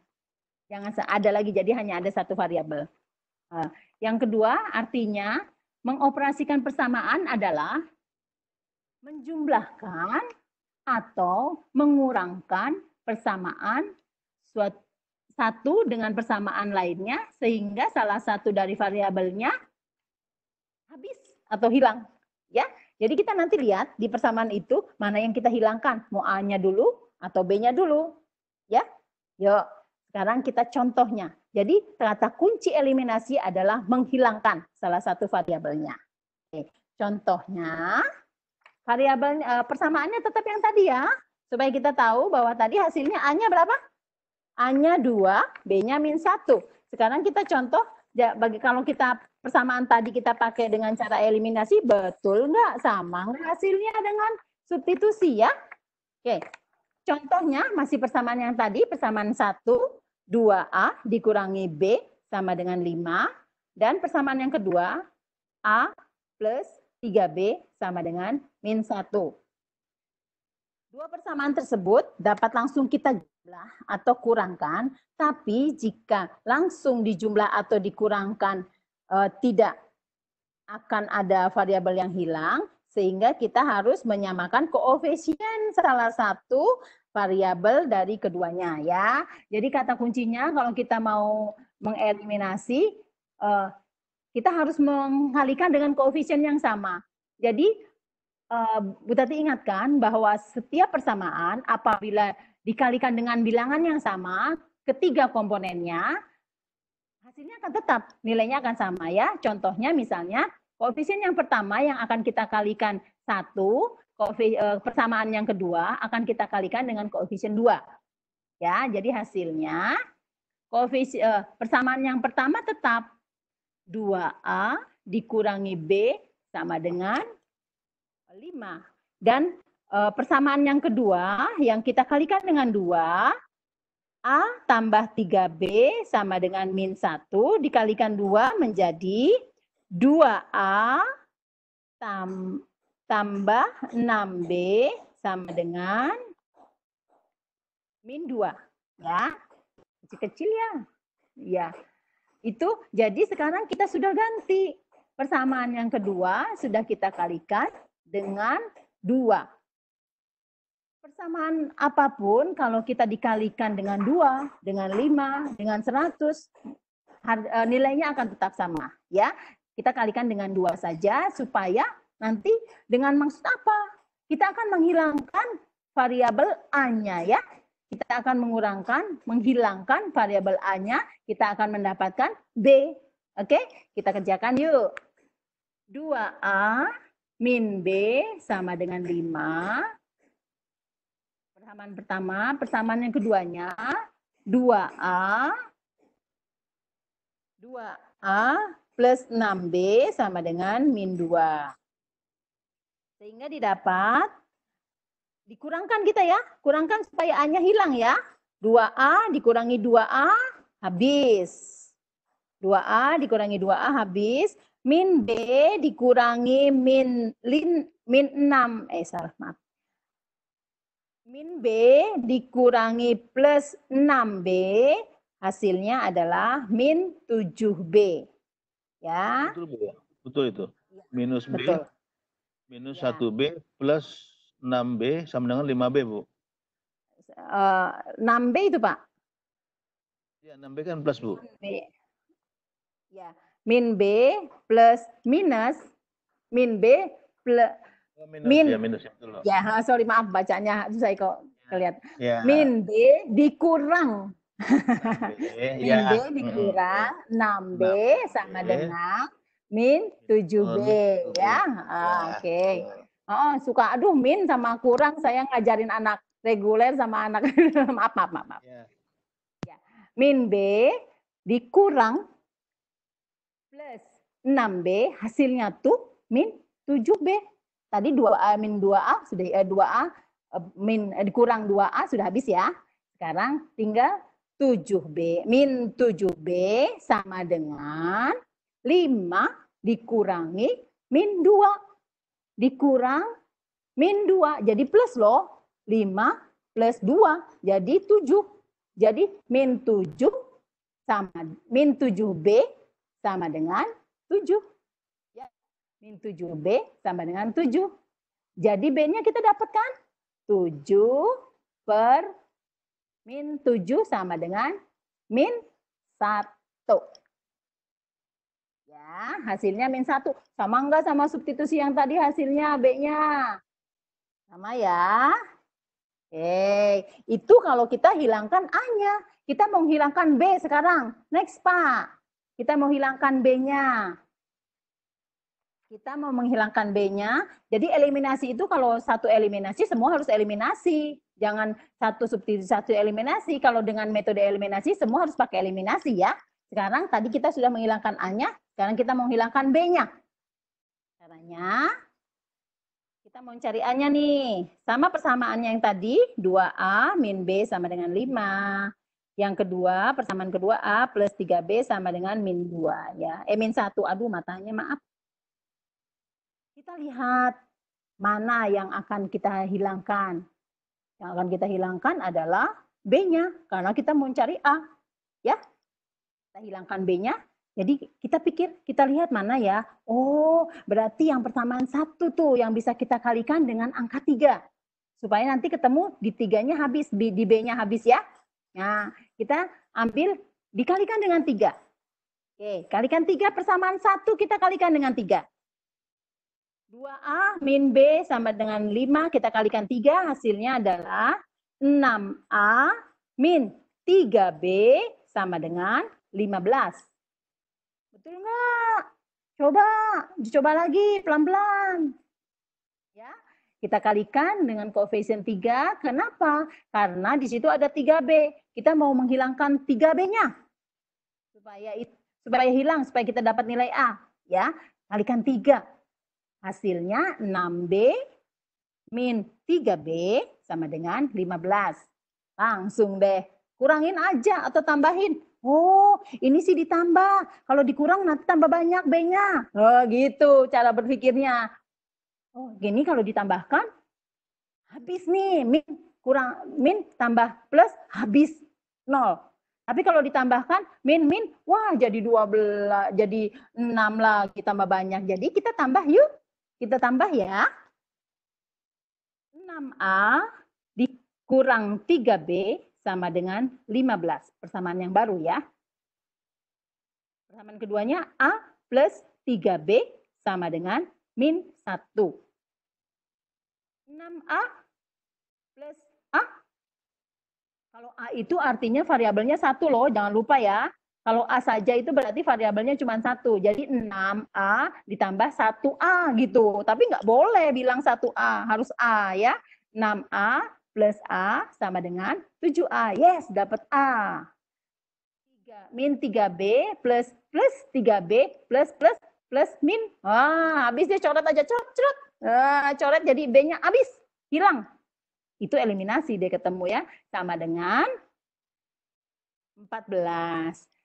Jangan ada lagi jadi hanya ada satu variabel. Ah, yang kedua artinya mengoperasikan persamaan adalah menjumlahkan atau mengurangkan persamaan suatu satu dengan persamaan lainnya sehingga salah satu dari variabelnya habis atau hilang ya. Jadi kita nanti lihat di persamaan itu mana yang kita hilangkan, mau A-nya dulu atau B-nya dulu ya. Yuk, sekarang kita contohnya. Jadi kata kunci eliminasi adalah menghilangkan salah satu variabelnya. contohnya variabel uh, eh, persamaannya tetap yang tadi ya. Supaya kita tahu bahwa tadi hasilnya A-nya berapa? A-nya dua, B-nya min satu. Sekarang kita contoh, ya, bagi kalau kita persamaan tadi kita pakai dengan cara eliminasi, betul nggak? Sama nggak hasilnya dengan substitusi ya? Oke, contohnya masih persamaan yang tadi, persamaan satu 2A dikurangi B sama dengan 5. Dan persamaan yang kedua, A plus 3B sama dengan min 1. Dua persamaan tersebut dapat langsung kita jumlah atau kurangkan, tapi jika langsung dijumlah atau dikurangkan eh, tidak akan ada variabel yang hilang, sehingga kita harus menyamakan koefisien salah satu variabel dari keduanya ya. Jadi kata kuncinya kalau kita mau mengeliminasi eh, kita harus mengalikan dengan koefisien yang sama. Jadi uh, Bu Tati ingatkan bahwa setiap persamaan apabila dikalikan dengan bilangan yang sama, ketiga komponennya, hasilnya akan tetap, nilainya akan sama ya. Contohnya misalnya, koefisien yang pertama yang akan kita kalikan satu, eh, persamaan yang kedua akan kita kalikan dengan koefisien dua Ya, jadi hasilnya koefisien eh, persamaan yang pertama tetap 2A dikurangi B sama dengan 5. Dan e, persamaan yang kedua yang kita kalikan dengan 2 A tambah 3B sama dengan min 1 dikalikan 2 menjadi 2A tam, tambah 6B sama dengan min 2. Ya, kecil-kecil ya. Ya, itu jadi sekarang kita sudah ganti Persamaan yang kedua sudah kita kalikan dengan dua. Persamaan apapun kalau kita dikalikan dengan dua, dengan lima, dengan seratus, eh, nilainya akan tetap sama, ya. Kita kalikan dengan dua saja supaya nanti dengan maksud apa? Kita akan menghilangkan variabel a-nya, ya. Kita akan mengurangkan, menghilangkan variabel a-nya, kita akan mendapatkan b. Oke, kita kerjakan yuk. 2A min B sama dengan 5. Persamaan pertama, persamaan yang keduanya 2A 2A plus 6B sama dengan min 2. Sehingga didapat, dikurangkan kita ya, kurangkan supaya A-nya hilang ya. 2A dikurangi 2A habis. 2A dikurangi 2A habis min B dikurangi min lin min 6 eh salah maaf. Min B dikurangi plus 6B hasilnya adalah min 7B. Ya. Betul, Bu. Betul itu. Ya, minus B Betul. minus ya. 1B plus 6B sama dengan 5B, Bu. Uh, eh, 6B itu, Pak? Ya, 6B kan plus, Bu. 6B. Ya min B plus minus min B plus oh, minus, min iya, ya, ya, sorry maaf bacanya susah kok ya. kelihat ya. min B dikurang min ya. B dikurang hmm. 6B sama dengan min 7B oh, ya oh, oke okay. oh suka aduh min sama kurang saya ngajarin anak reguler sama anak maaf maaf maaf, maaf. Ya. ya. min B dikurang plus 6B hasilnya tuh min 7B. Tadi 2A min 2A sudah eh, 2A eh, min eh, 2A sudah habis ya. Sekarang tinggal 7B min 7B sama dengan 5 dikurangi min 2 dikurang min 2 jadi plus loh 5 plus 2 jadi 7 jadi min 7 sama min 7B sama dengan 7. Ya. Min 7B sama dengan 7. Jadi B-nya kita dapatkan 7 per min 7 sama dengan min 1. Ya, hasilnya min 1. Sama enggak sama substitusi yang tadi hasilnya B-nya? Sama ya. Oke, itu kalau kita hilangkan A-nya. Kita menghilangkan B sekarang. Next, Pak. Kita mau hilangkan B-nya. Kita mau menghilangkan B-nya. Jadi eliminasi itu kalau satu eliminasi semua harus eliminasi. Jangan satu substitusi satu eliminasi. Kalau dengan metode eliminasi semua harus pakai eliminasi ya. Sekarang tadi kita sudah menghilangkan A-nya, sekarang kita mau menghilangkan B-nya. Caranya kita mau cari A-nya nih. Sama persamaannya yang tadi, 2A min B sama dengan 5. Yang kedua, persamaan kedua A plus 3B sama dengan min 2 ya. Eh, min 1, aduh matanya maaf. Kita lihat mana yang akan kita hilangkan. Yang akan kita hilangkan adalah B-nya, karena kita mau cari A. Ya, kita hilangkan B-nya, jadi kita pikir, kita lihat mana ya. Oh, berarti yang persamaan satu tuh yang bisa kita kalikan dengan angka tiga. Supaya nanti ketemu di tiganya habis, di B-nya habis ya. Nah, kita ambil dikalikan dengan tiga. Oke, kalikan tiga persamaan satu kita kalikan dengan tiga. 2A min B sama dengan lima kita kalikan tiga hasilnya adalah 6A min tiga b sama dengan lima belas. Betul nggak? Coba, dicoba lagi pelan-pelan. Ya, kita kalikan dengan koefisien 3. Kenapa? Karena di situ ada 3B. Kita mau menghilangkan 3B-nya. Supaya supaya hilang, supaya kita dapat nilai A. Ya, kalikan 3. Hasilnya 6B min 3B sama dengan 15. Langsung deh, kurangin aja atau tambahin. Oh, ini sih ditambah. Kalau dikurang nanti tambah banyak B-nya. Oh, gitu cara berpikirnya. Oh, gini kalau ditambahkan habis nih min kurang min tambah plus habis nol. Tapi kalau ditambahkan min min wah jadi dua 12 jadi enam lagi tambah banyak. Jadi kita tambah yuk. Kita tambah ya. enam a dikurang tiga b sama dengan lima belas Persamaan yang baru ya. Persamaan keduanya A plus tiga b sama dengan min satu. 6A Kalau A itu artinya variabelnya satu loh, jangan lupa ya. Kalau A saja itu berarti variabelnya cuma satu. Jadi 6A ditambah 1A gitu. Tapi nggak boleh bilang 1A, harus A ya. 6A plus A sama dengan 7A. Yes, dapat A. min 3B plus plus 3B plus plus plus min. Wah, habis dia coret aja, coret, coret. Eh, coret jadi B-nya habis, hilang. Itu eliminasi dia ketemu ya. Sama dengan 14.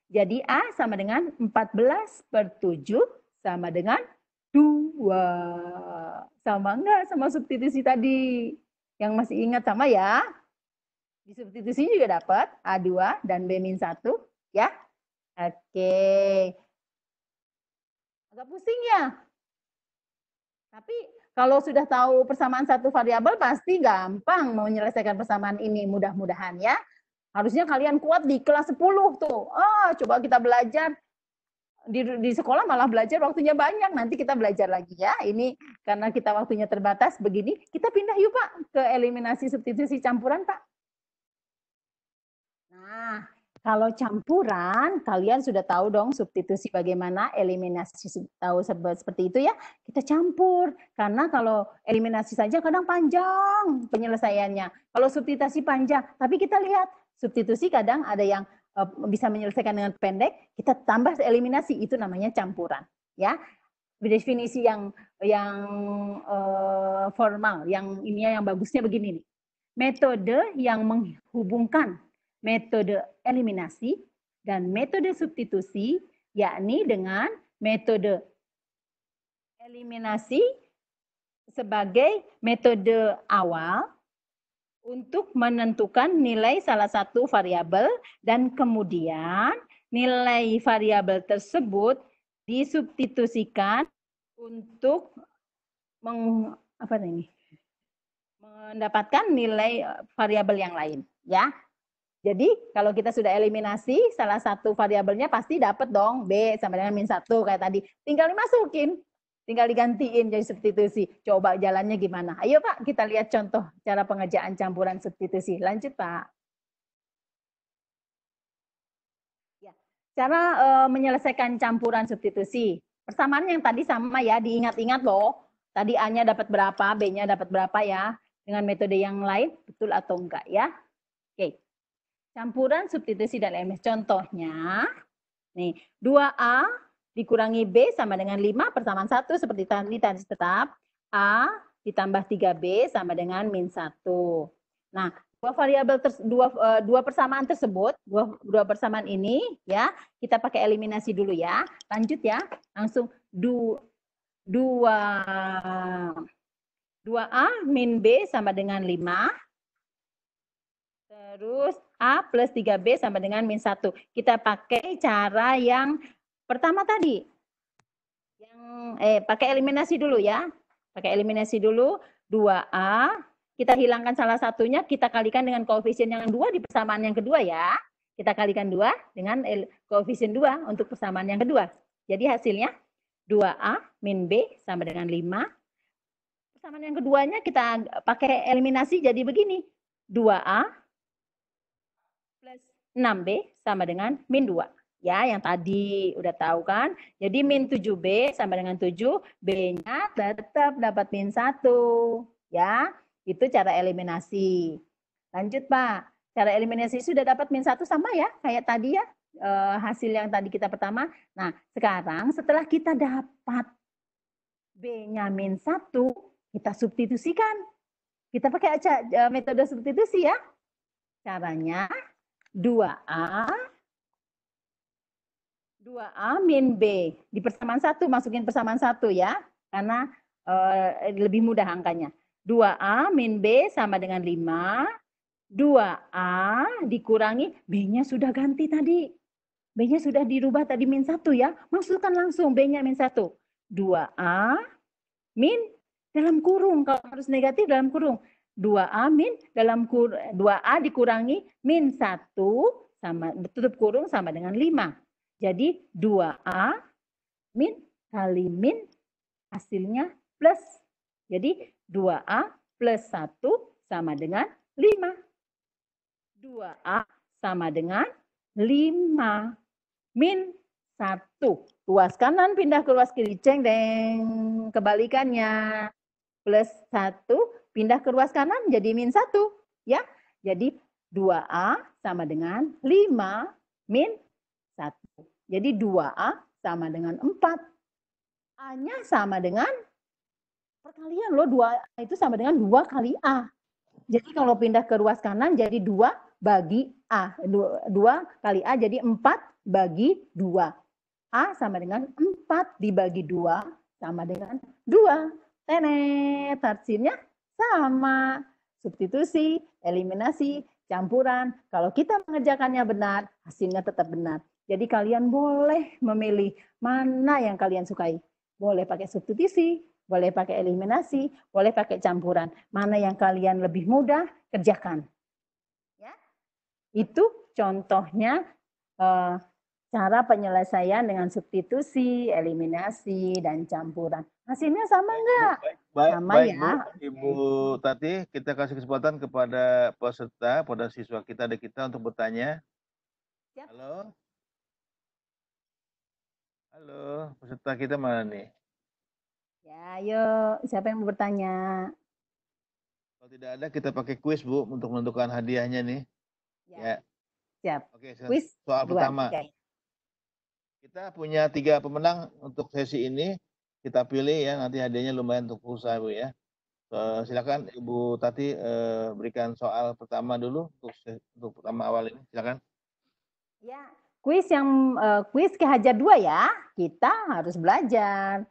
Jadi A sama dengan 14 per 7 sama dengan 2. Sama enggak sama substitusi tadi? Yang masih ingat sama ya? Di substitusi juga dapat A2 dan B-1 ya. Oke. Agak pusing ya? Tapi kalau sudah tahu persamaan satu variabel pasti gampang mau menyelesaikan persamaan ini mudah-mudahan ya. Harusnya kalian kuat di kelas 10 tuh. Oh, coba kita belajar di, di sekolah malah belajar waktunya banyak. Nanti kita belajar lagi ya. Ini karena kita waktunya terbatas begini, kita pindah yuk Pak ke eliminasi substitusi campuran Pak. Nah, kalau campuran, kalian sudah tahu dong substitusi bagaimana, eliminasi tahu seperti itu ya. Kita campur karena kalau eliminasi saja kadang panjang penyelesaiannya. Kalau substitusi panjang, tapi kita lihat substitusi kadang ada yang eh, bisa menyelesaikan dengan pendek, kita tambah eliminasi itu namanya campuran, ya. Definisi yang yang uh, formal, yang ini yang bagusnya begini nih. Metode yang menghubungkan metode eliminasi dan metode substitusi, yakni dengan metode eliminasi sebagai metode awal untuk menentukan nilai salah satu variabel dan kemudian nilai variabel tersebut disubstitusikan untuk meng, apa ini, mendapatkan nilai eh, variabel yang lain ya jadi kalau kita sudah eliminasi salah satu variabelnya pasti dapat dong B sama dengan min 1 kayak tadi. Tinggal dimasukin, tinggal digantiin jadi substitusi. Coba jalannya gimana? Ayo Pak, kita lihat contoh cara pengerjaan campuran substitusi. Lanjut Pak. Ya, Cara e, menyelesaikan campuran substitusi. Persamaan yang tadi sama ya, diingat-ingat loh. Tadi A-nya dapat berapa, B-nya dapat berapa ya. Dengan metode yang lain, betul atau enggak ya campuran substitusi dan MS. Contohnya, nih 2A dikurangi B sama dengan 5 persamaan 1 seperti tadi tadi tetap. A ditambah 3B sama dengan min 1. Nah, dua variabel dua, eh, dua persamaan tersebut, dua, dua persamaan ini ya, kita pakai eliminasi dulu ya. Lanjut ya, langsung 2 dua 2A min B sama dengan 5 harus A plus 3B sama dengan min 1. Kita pakai cara yang pertama tadi. Yang eh pakai eliminasi dulu ya. Pakai eliminasi dulu 2A kita hilangkan salah satunya, kita kalikan dengan koefisien yang dua di persamaan yang kedua ya. Kita kalikan dua dengan koefisien 2 untuk persamaan yang kedua. Jadi hasilnya 2A min B sama dengan 5. Persamaan yang keduanya kita pakai eliminasi jadi begini. 2A 6B sama dengan min 2. Ya, yang tadi udah tahu kan. Jadi min 7B sama dengan 7, B-nya tetap dapat min 1. Ya, itu cara eliminasi. Lanjut Pak, cara eliminasi sudah dapat min 1 sama ya, kayak tadi ya. Eh, hasil yang tadi kita pertama. Nah, sekarang setelah kita dapat B-nya min 1, kita substitusikan. Kita pakai aja, eh, metode substitusi ya. Caranya 2A 2A min B. Di persamaan 1, masukin persamaan 1 ya, karena e, lebih mudah angkanya. 2A min B sama dengan 5. 2A dikurangi, B-nya sudah ganti tadi. B-nya sudah dirubah tadi min 1 ya. Masukkan langsung B-nya min 1. 2A min dalam kurung, kalau harus negatif dalam kurung dua a min dalam kur, 2A dikurangi min satu sama tutup kurung sama dengan lima Jadi dua a min kali min hasilnya plus. Jadi dua a plus satu sama dengan lima dua a sama dengan lima min satu luas kanan pindah ke luas kiri. Ceng deng. Kebalikannya. Plus satu Pindah ke ruas kanan jadi min 1. Ya? Jadi 2A sama dengan 5 min 1. Jadi 2A sama dengan 4. A-nya sama dengan perkalian loh. 2A itu sama dengan 2 kali A. Jadi kalau pindah ke ruas kanan jadi 2 bagi A. 2 kali A jadi 4 bagi 2. A sama dengan 4 dibagi 2 sama dengan 2. Tenet, hasilnya sama. Substitusi, eliminasi, campuran. Kalau kita mengerjakannya benar, hasilnya tetap benar. Jadi kalian boleh memilih mana yang kalian sukai. Boleh pakai substitusi, boleh pakai eliminasi, boleh pakai campuran. Mana yang kalian lebih mudah, kerjakan. Ya. Itu contohnya eh, cara penyelesaian dengan substitusi, eliminasi, dan campuran. Hasilnya sama enggak? Baik, sama baik, ya. Ibu Tati, kita kasih kesempatan kepada peserta, pada siswa kita, ada kita untuk bertanya. Ya. Halo? Halo, peserta kita mana nih? Ya, yuk. Siapa yang mau bertanya? Kalau tidak ada, kita pakai kuis, Bu, untuk menentukan hadiahnya nih. Ya. ya. Siap. Oke, kuis soal dua, pertama. Okay. Kita punya tiga pemenang untuk sesi ini. Kita pilih ya, nanti hadiahnya lumayan untuk pulsa Bu ya. so, silakan Ibu Tati eh, berikan soal pertama dulu untuk untuk pertama awal ini. Silakan. Ya, kuis yang quiz eh, kuis kehajar dua ya. Kita harus belajar.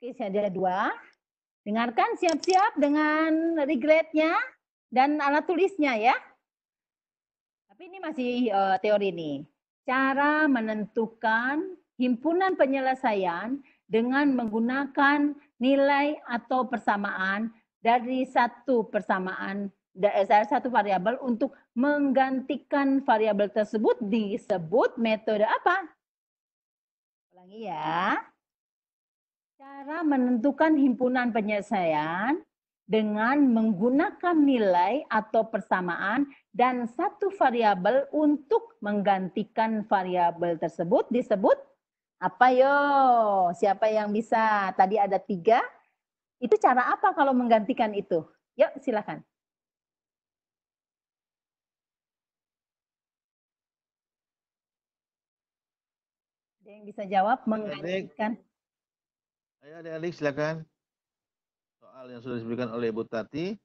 Kuis kehajar dua. Dengarkan siap-siap dengan regretnya dan alat tulisnya ya. Tapi ini masih uh, teori nih cara menentukan himpunan penyelesaian dengan menggunakan nilai atau persamaan dari satu persamaan eh, dari satu variabel untuk menggantikan variabel tersebut disebut metode apa? Ulangi ya. Cara menentukan himpunan penyelesaian dengan menggunakan nilai atau persamaan dan satu variabel untuk menggantikan variabel tersebut disebut apa yo? Siapa yang bisa? Tadi ada tiga. Itu cara apa kalau menggantikan itu? Yuk silakan. Ada yang bisa jawab menggantikan? Ayo, ada Alex silakan hal yang sudah disebutkan oleh Bu Tati.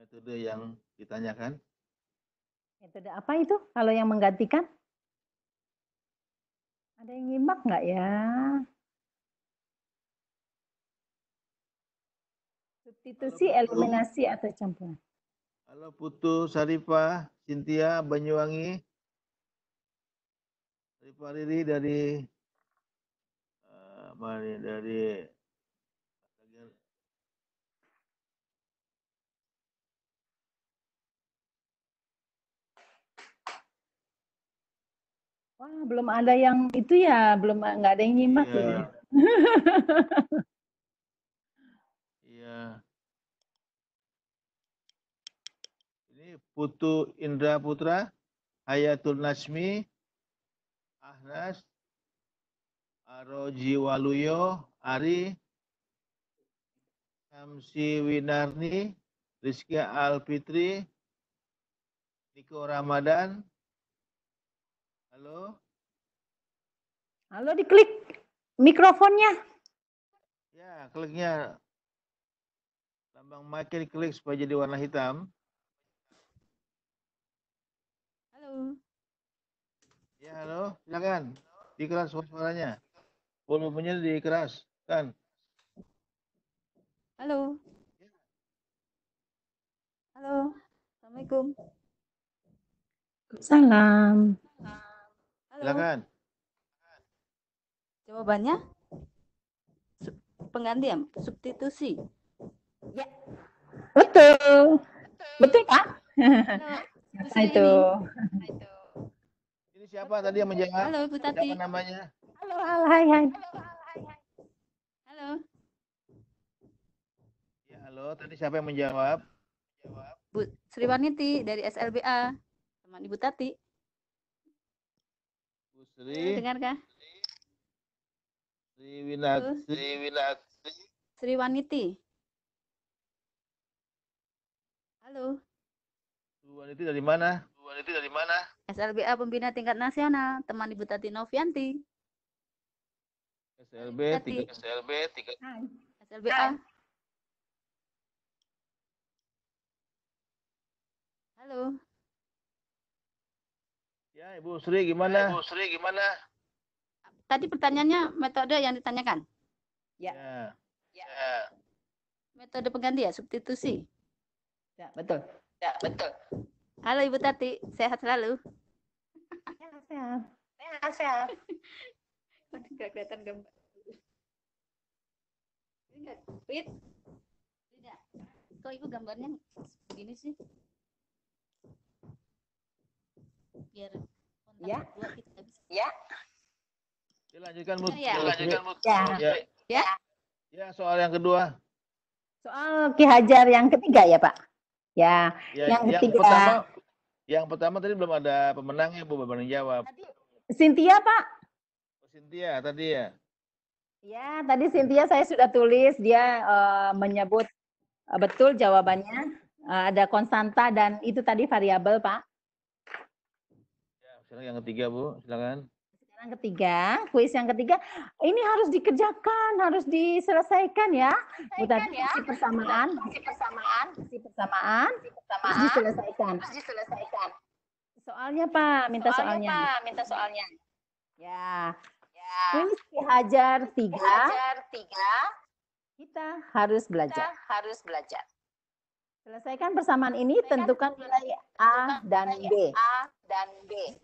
Metode yang ditanyakan. Metode apa itu kalau yang menggantikan? Ada yang nyimak nggak ya? Substitusi, eliminasi, atau campuran? Kalau Putu, Saripa, Cynthia, Banyuwangi. Saripa Riri dari eh, dari Wah, belum ada yang itu ya, belum nggak ada yang nyimak. Iya. Ya. Iya. Ini Putu Indra Putra, Hayatul Nasmi, Ahnas, Aroji Waluyo, Ari, Samsi Winarni, Rizky Alfitri, Niko Ramadan, Halo? Halo, diklik mikrofonnya. Ya, kliknya lambang mic klik supaya jadi warna hitam. Halo. Ya, halo. Silakan. Dikeras suaranya. Volumenya dikeras, kan? Halo. Halo. Assalamualaikum. Salam. Salam. Silakan. Jawabannya? Penggantian, substitusi. Ya. Betul. Betul, Pak? nah, itu? itu? Ini siapa tadi yang menjawab? Halo, Bu Tati. Siapa namanya? Halo, halo, hai, hai. Halo, hai, Halo. Ya, halo. Tadi siapa yang menjawab? Jawab. Bu Sriwaniti dari SLBA. Teman Ibu Tati. Sri iya, Dengarkah? Sri Sri Sri Waniti Halo Sri Waniti dari mana? Sri Waniti dari mana? SLBA Pembina Tingkat Nasional teman Ibu Tati Novianti SLB tiga SLB tiga SLBA Halo Ya, Ibu Sri gimana? Ya, Ibu Sri gimana? Tadi pertanyaannya metode yang ditanyakan. Ya. Ya. ya. Metode pengganti ya, substitusi. Ya, betul. Ya, betul. Halo Ibu Tati, sehat selalu. Ya, sehat. Sehat, sehat. Enggak kelihatan gambar. Fit. Tidak. Kok Ibu gambarnya begini sih? biar ya ya dilanjutkan iya. bu ya. ya. ya ya ya soal yang kedua soal Ki Hajar yang ketiga ya pak ya, ya yang ketiga yang pertama, yang pertama tadi belum ada pemenangnya bu beban jawab tadi, Cynthia pak oh, Cynthia tadi ya Ya, tadi Cynthia saya sudah tulis dia uh, menyebut uh, betul jawabannya. Uh, ada konstanta dan itu tadi variabel, Pak. Sekarang yang ketiga, Bu, silakan. Sekarang ketiga, kuis yang ketiga. Ini harus dikerjakan, harus diselesaikan ya. Bu tadi ya. Kursi persamaan, Kursi persamaan, Kursi persamaan, masih persamaan, harus diselesaikan. Harus diselesaikan. Soalnya, Pak, minta soalnya. soalnya. Pak, minta soalnya. Ya. ya. Kuis dihajar tiga. Hajar tiga. Kita harus belajar. Kita harus belajar. Selesaikan persamaan ini, tentukan nilai A dan B. A dan B.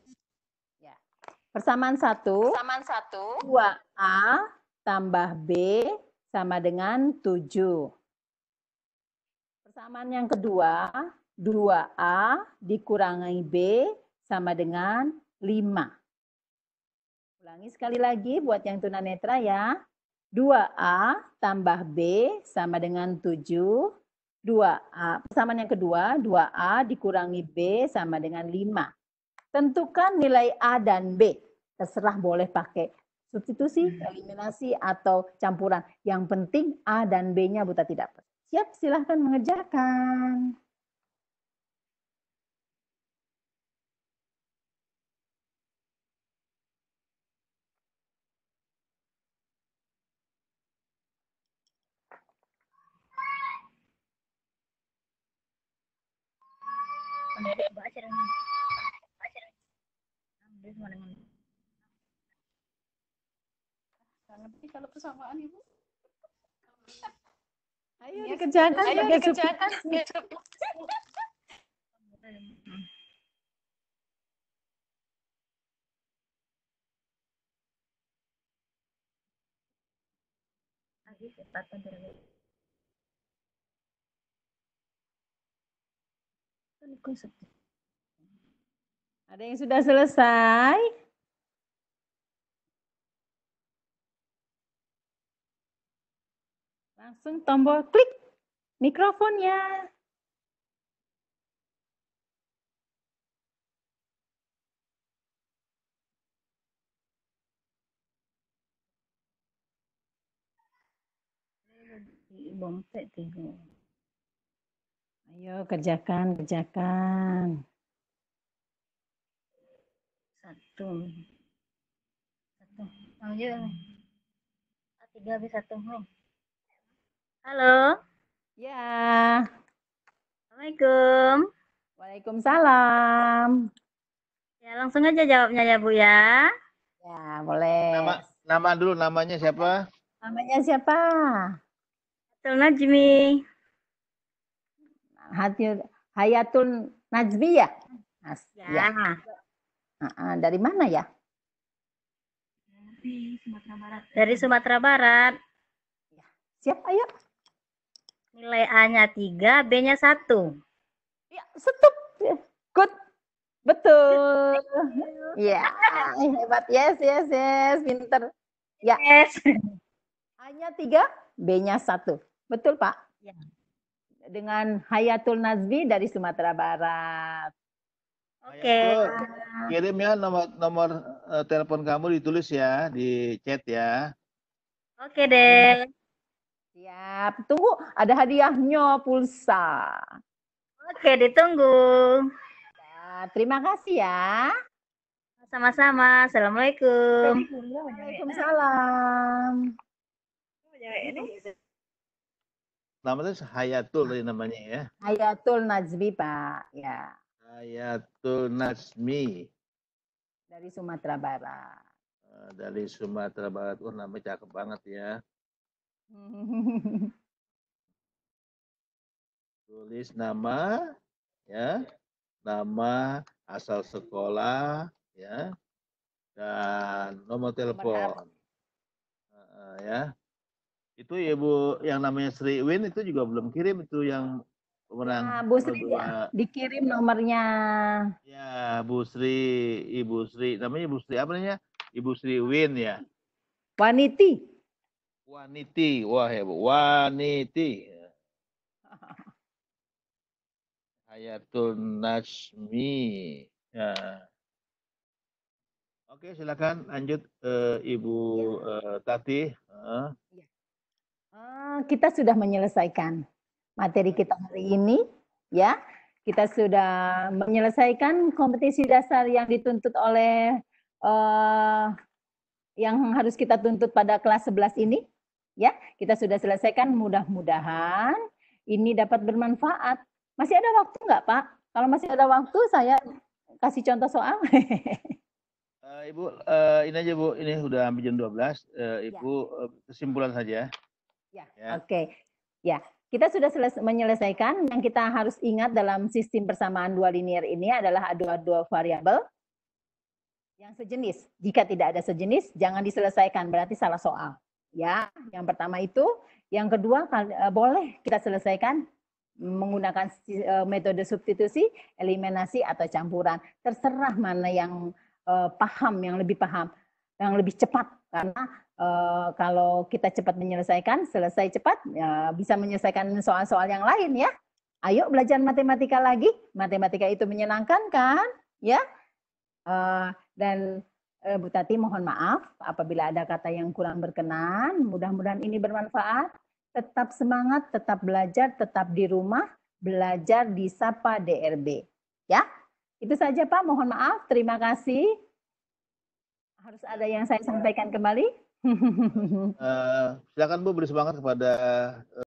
Persamaan satu. Persamaan satu. Dua a tambah B sama dengan tujuh. Persamaan yang kedua, 2A dikurangi B sama dengan 5. Ulangi sekali lagi buat yang tunanetra ya. 2A tambah B sama dengan 7. 2A, persamaan yang kedua, 2A dikurangi B sama dengan 5. Tentukan nilai A dan B. Terserah boleh pakai substitusi, hmm. eliminasi, atau campuran. Yang penting A dan B-nya buta tidak. Siap, silahkan mengerjakan. kasih bekerja sama dengan banget sih kalau persamaan ibu ayo ya, dikerjakan ayo dikerjakan lagi cepat ada yang sudah selesai? Langsung tombol klik mikrofonnya. Ayo kerjakan, kerjakan satu satu lanjut oh, tiga habis satu nih halo ya assalamualaikum waalaikumsalam ya langsung aja jawabnya ya bu ya ya boleh nama nama dulu namanya siapa namanya siapa Hayatul Najmi Hayatul Hayatun Najmi ya? Mas, ya. ya. Uh, dari mana ya? Dari Sumatera Barat. Dari Sumatera Barat. Ya, Siap, ayo. Nilai A-nya 3, B-nya 1. Ya, setup. Ya, good. Betul. Iya. yeah. hebat. Yes, yes, yes. Pinter. Ya. Yes. A-nya 3, B-nya 1. Betul, Pak? Ya. Dengan Hayatul Nazmi dari Sumatera Barat. Oke. Okay. Ah. kirim ya nomor nomor uh, telepon kamu ditulis ya di chat ya. Oke okay, deh. Siap. Tunggu ada hadiahnya pulsa. Oke, ditunggu. Ya, terima kasih ya. Sama-sama. Assalamualaikum. Waalaikumsalam. Namanya Hayatul namanya ya. Hayatul Najmi Pak. Ya. Ayatul Nasmi. Dari Sumatera Barat. Eh, dari Sumatera Barat. Oh, namanya cakep banget ya. Tulis nama, ya, nama asal sekolah, ya, dan nomor telepon. Uh, ya, itu Ibu ya, yang namanya Sri Win itu juga belum kirim itu yang orang nah, Bu Sri ya, dikirim nomornya. Ya, Bu Sri, Ibu Sri, namanya Ibu Sri apa namanya? Ibu Sri Win ya. Waniti. Waniti, wah ya Bu, Waniti. Hayatul Nasmi. Ya. Oke, silakan lanjut uh, Ibu ya. uh, Tati. Uh. Ya. Uh, kita sudah menyelesaikan materi kita hari ini ya. Kita sudah menyelesaikan kompetisi dasar yang dituntut oleh uh, yang harus kita tuntut pada kelas 11 ini ya. Kita sudah selesaikan mudah-mudahan ini dapat bermanfaat. Masih ada waktu nggak Pak? Kalau masih ada waktu saya kasih contoh soal. Eh, Ibu, eh, ini aja Bu, ini sudah hampir jam 12. Uh, ya. Ibu ya. kesimpulan saja. Ya, ya. oke. Okay. Ya, kita sudah menyelesaikan yang kita harus ingat dalam sistem persamaan dua linear ini adalah ada dua variabel yang sejenis. Jika tidak ada sejenis, jangan diselesaikan, berarti salah soal. Ya, yang pertama itu, yang kedua e, boleh kita selesaikan menggunakan e, metode substitusi, eliminasi atau campuran. Terserah mana yang e, paham, yang lebih paham, yang lebih cepat karena Eh, kalau kita cepat menyelesaikan, selesai cepat, ya bisa menyelesaikan soal-soal yang lain ya. Ayo belajar matematika lagi. Matematika itu menyenangkan kan? Ya. Uh, dan uh, Bu Tati mohon maaf apabila ada kata yang kurang berkenan. Mudah-mudahan ini bermanfaat. Tetap semangat, tetap belajar, tetap di rumah, belajar di Sapa DRB. Ya. Itu saja Pak, mohon maaf. Terima kasih. Harus ada yang saya sampaikan kembali. Eh, silakan bu beri semangat kepada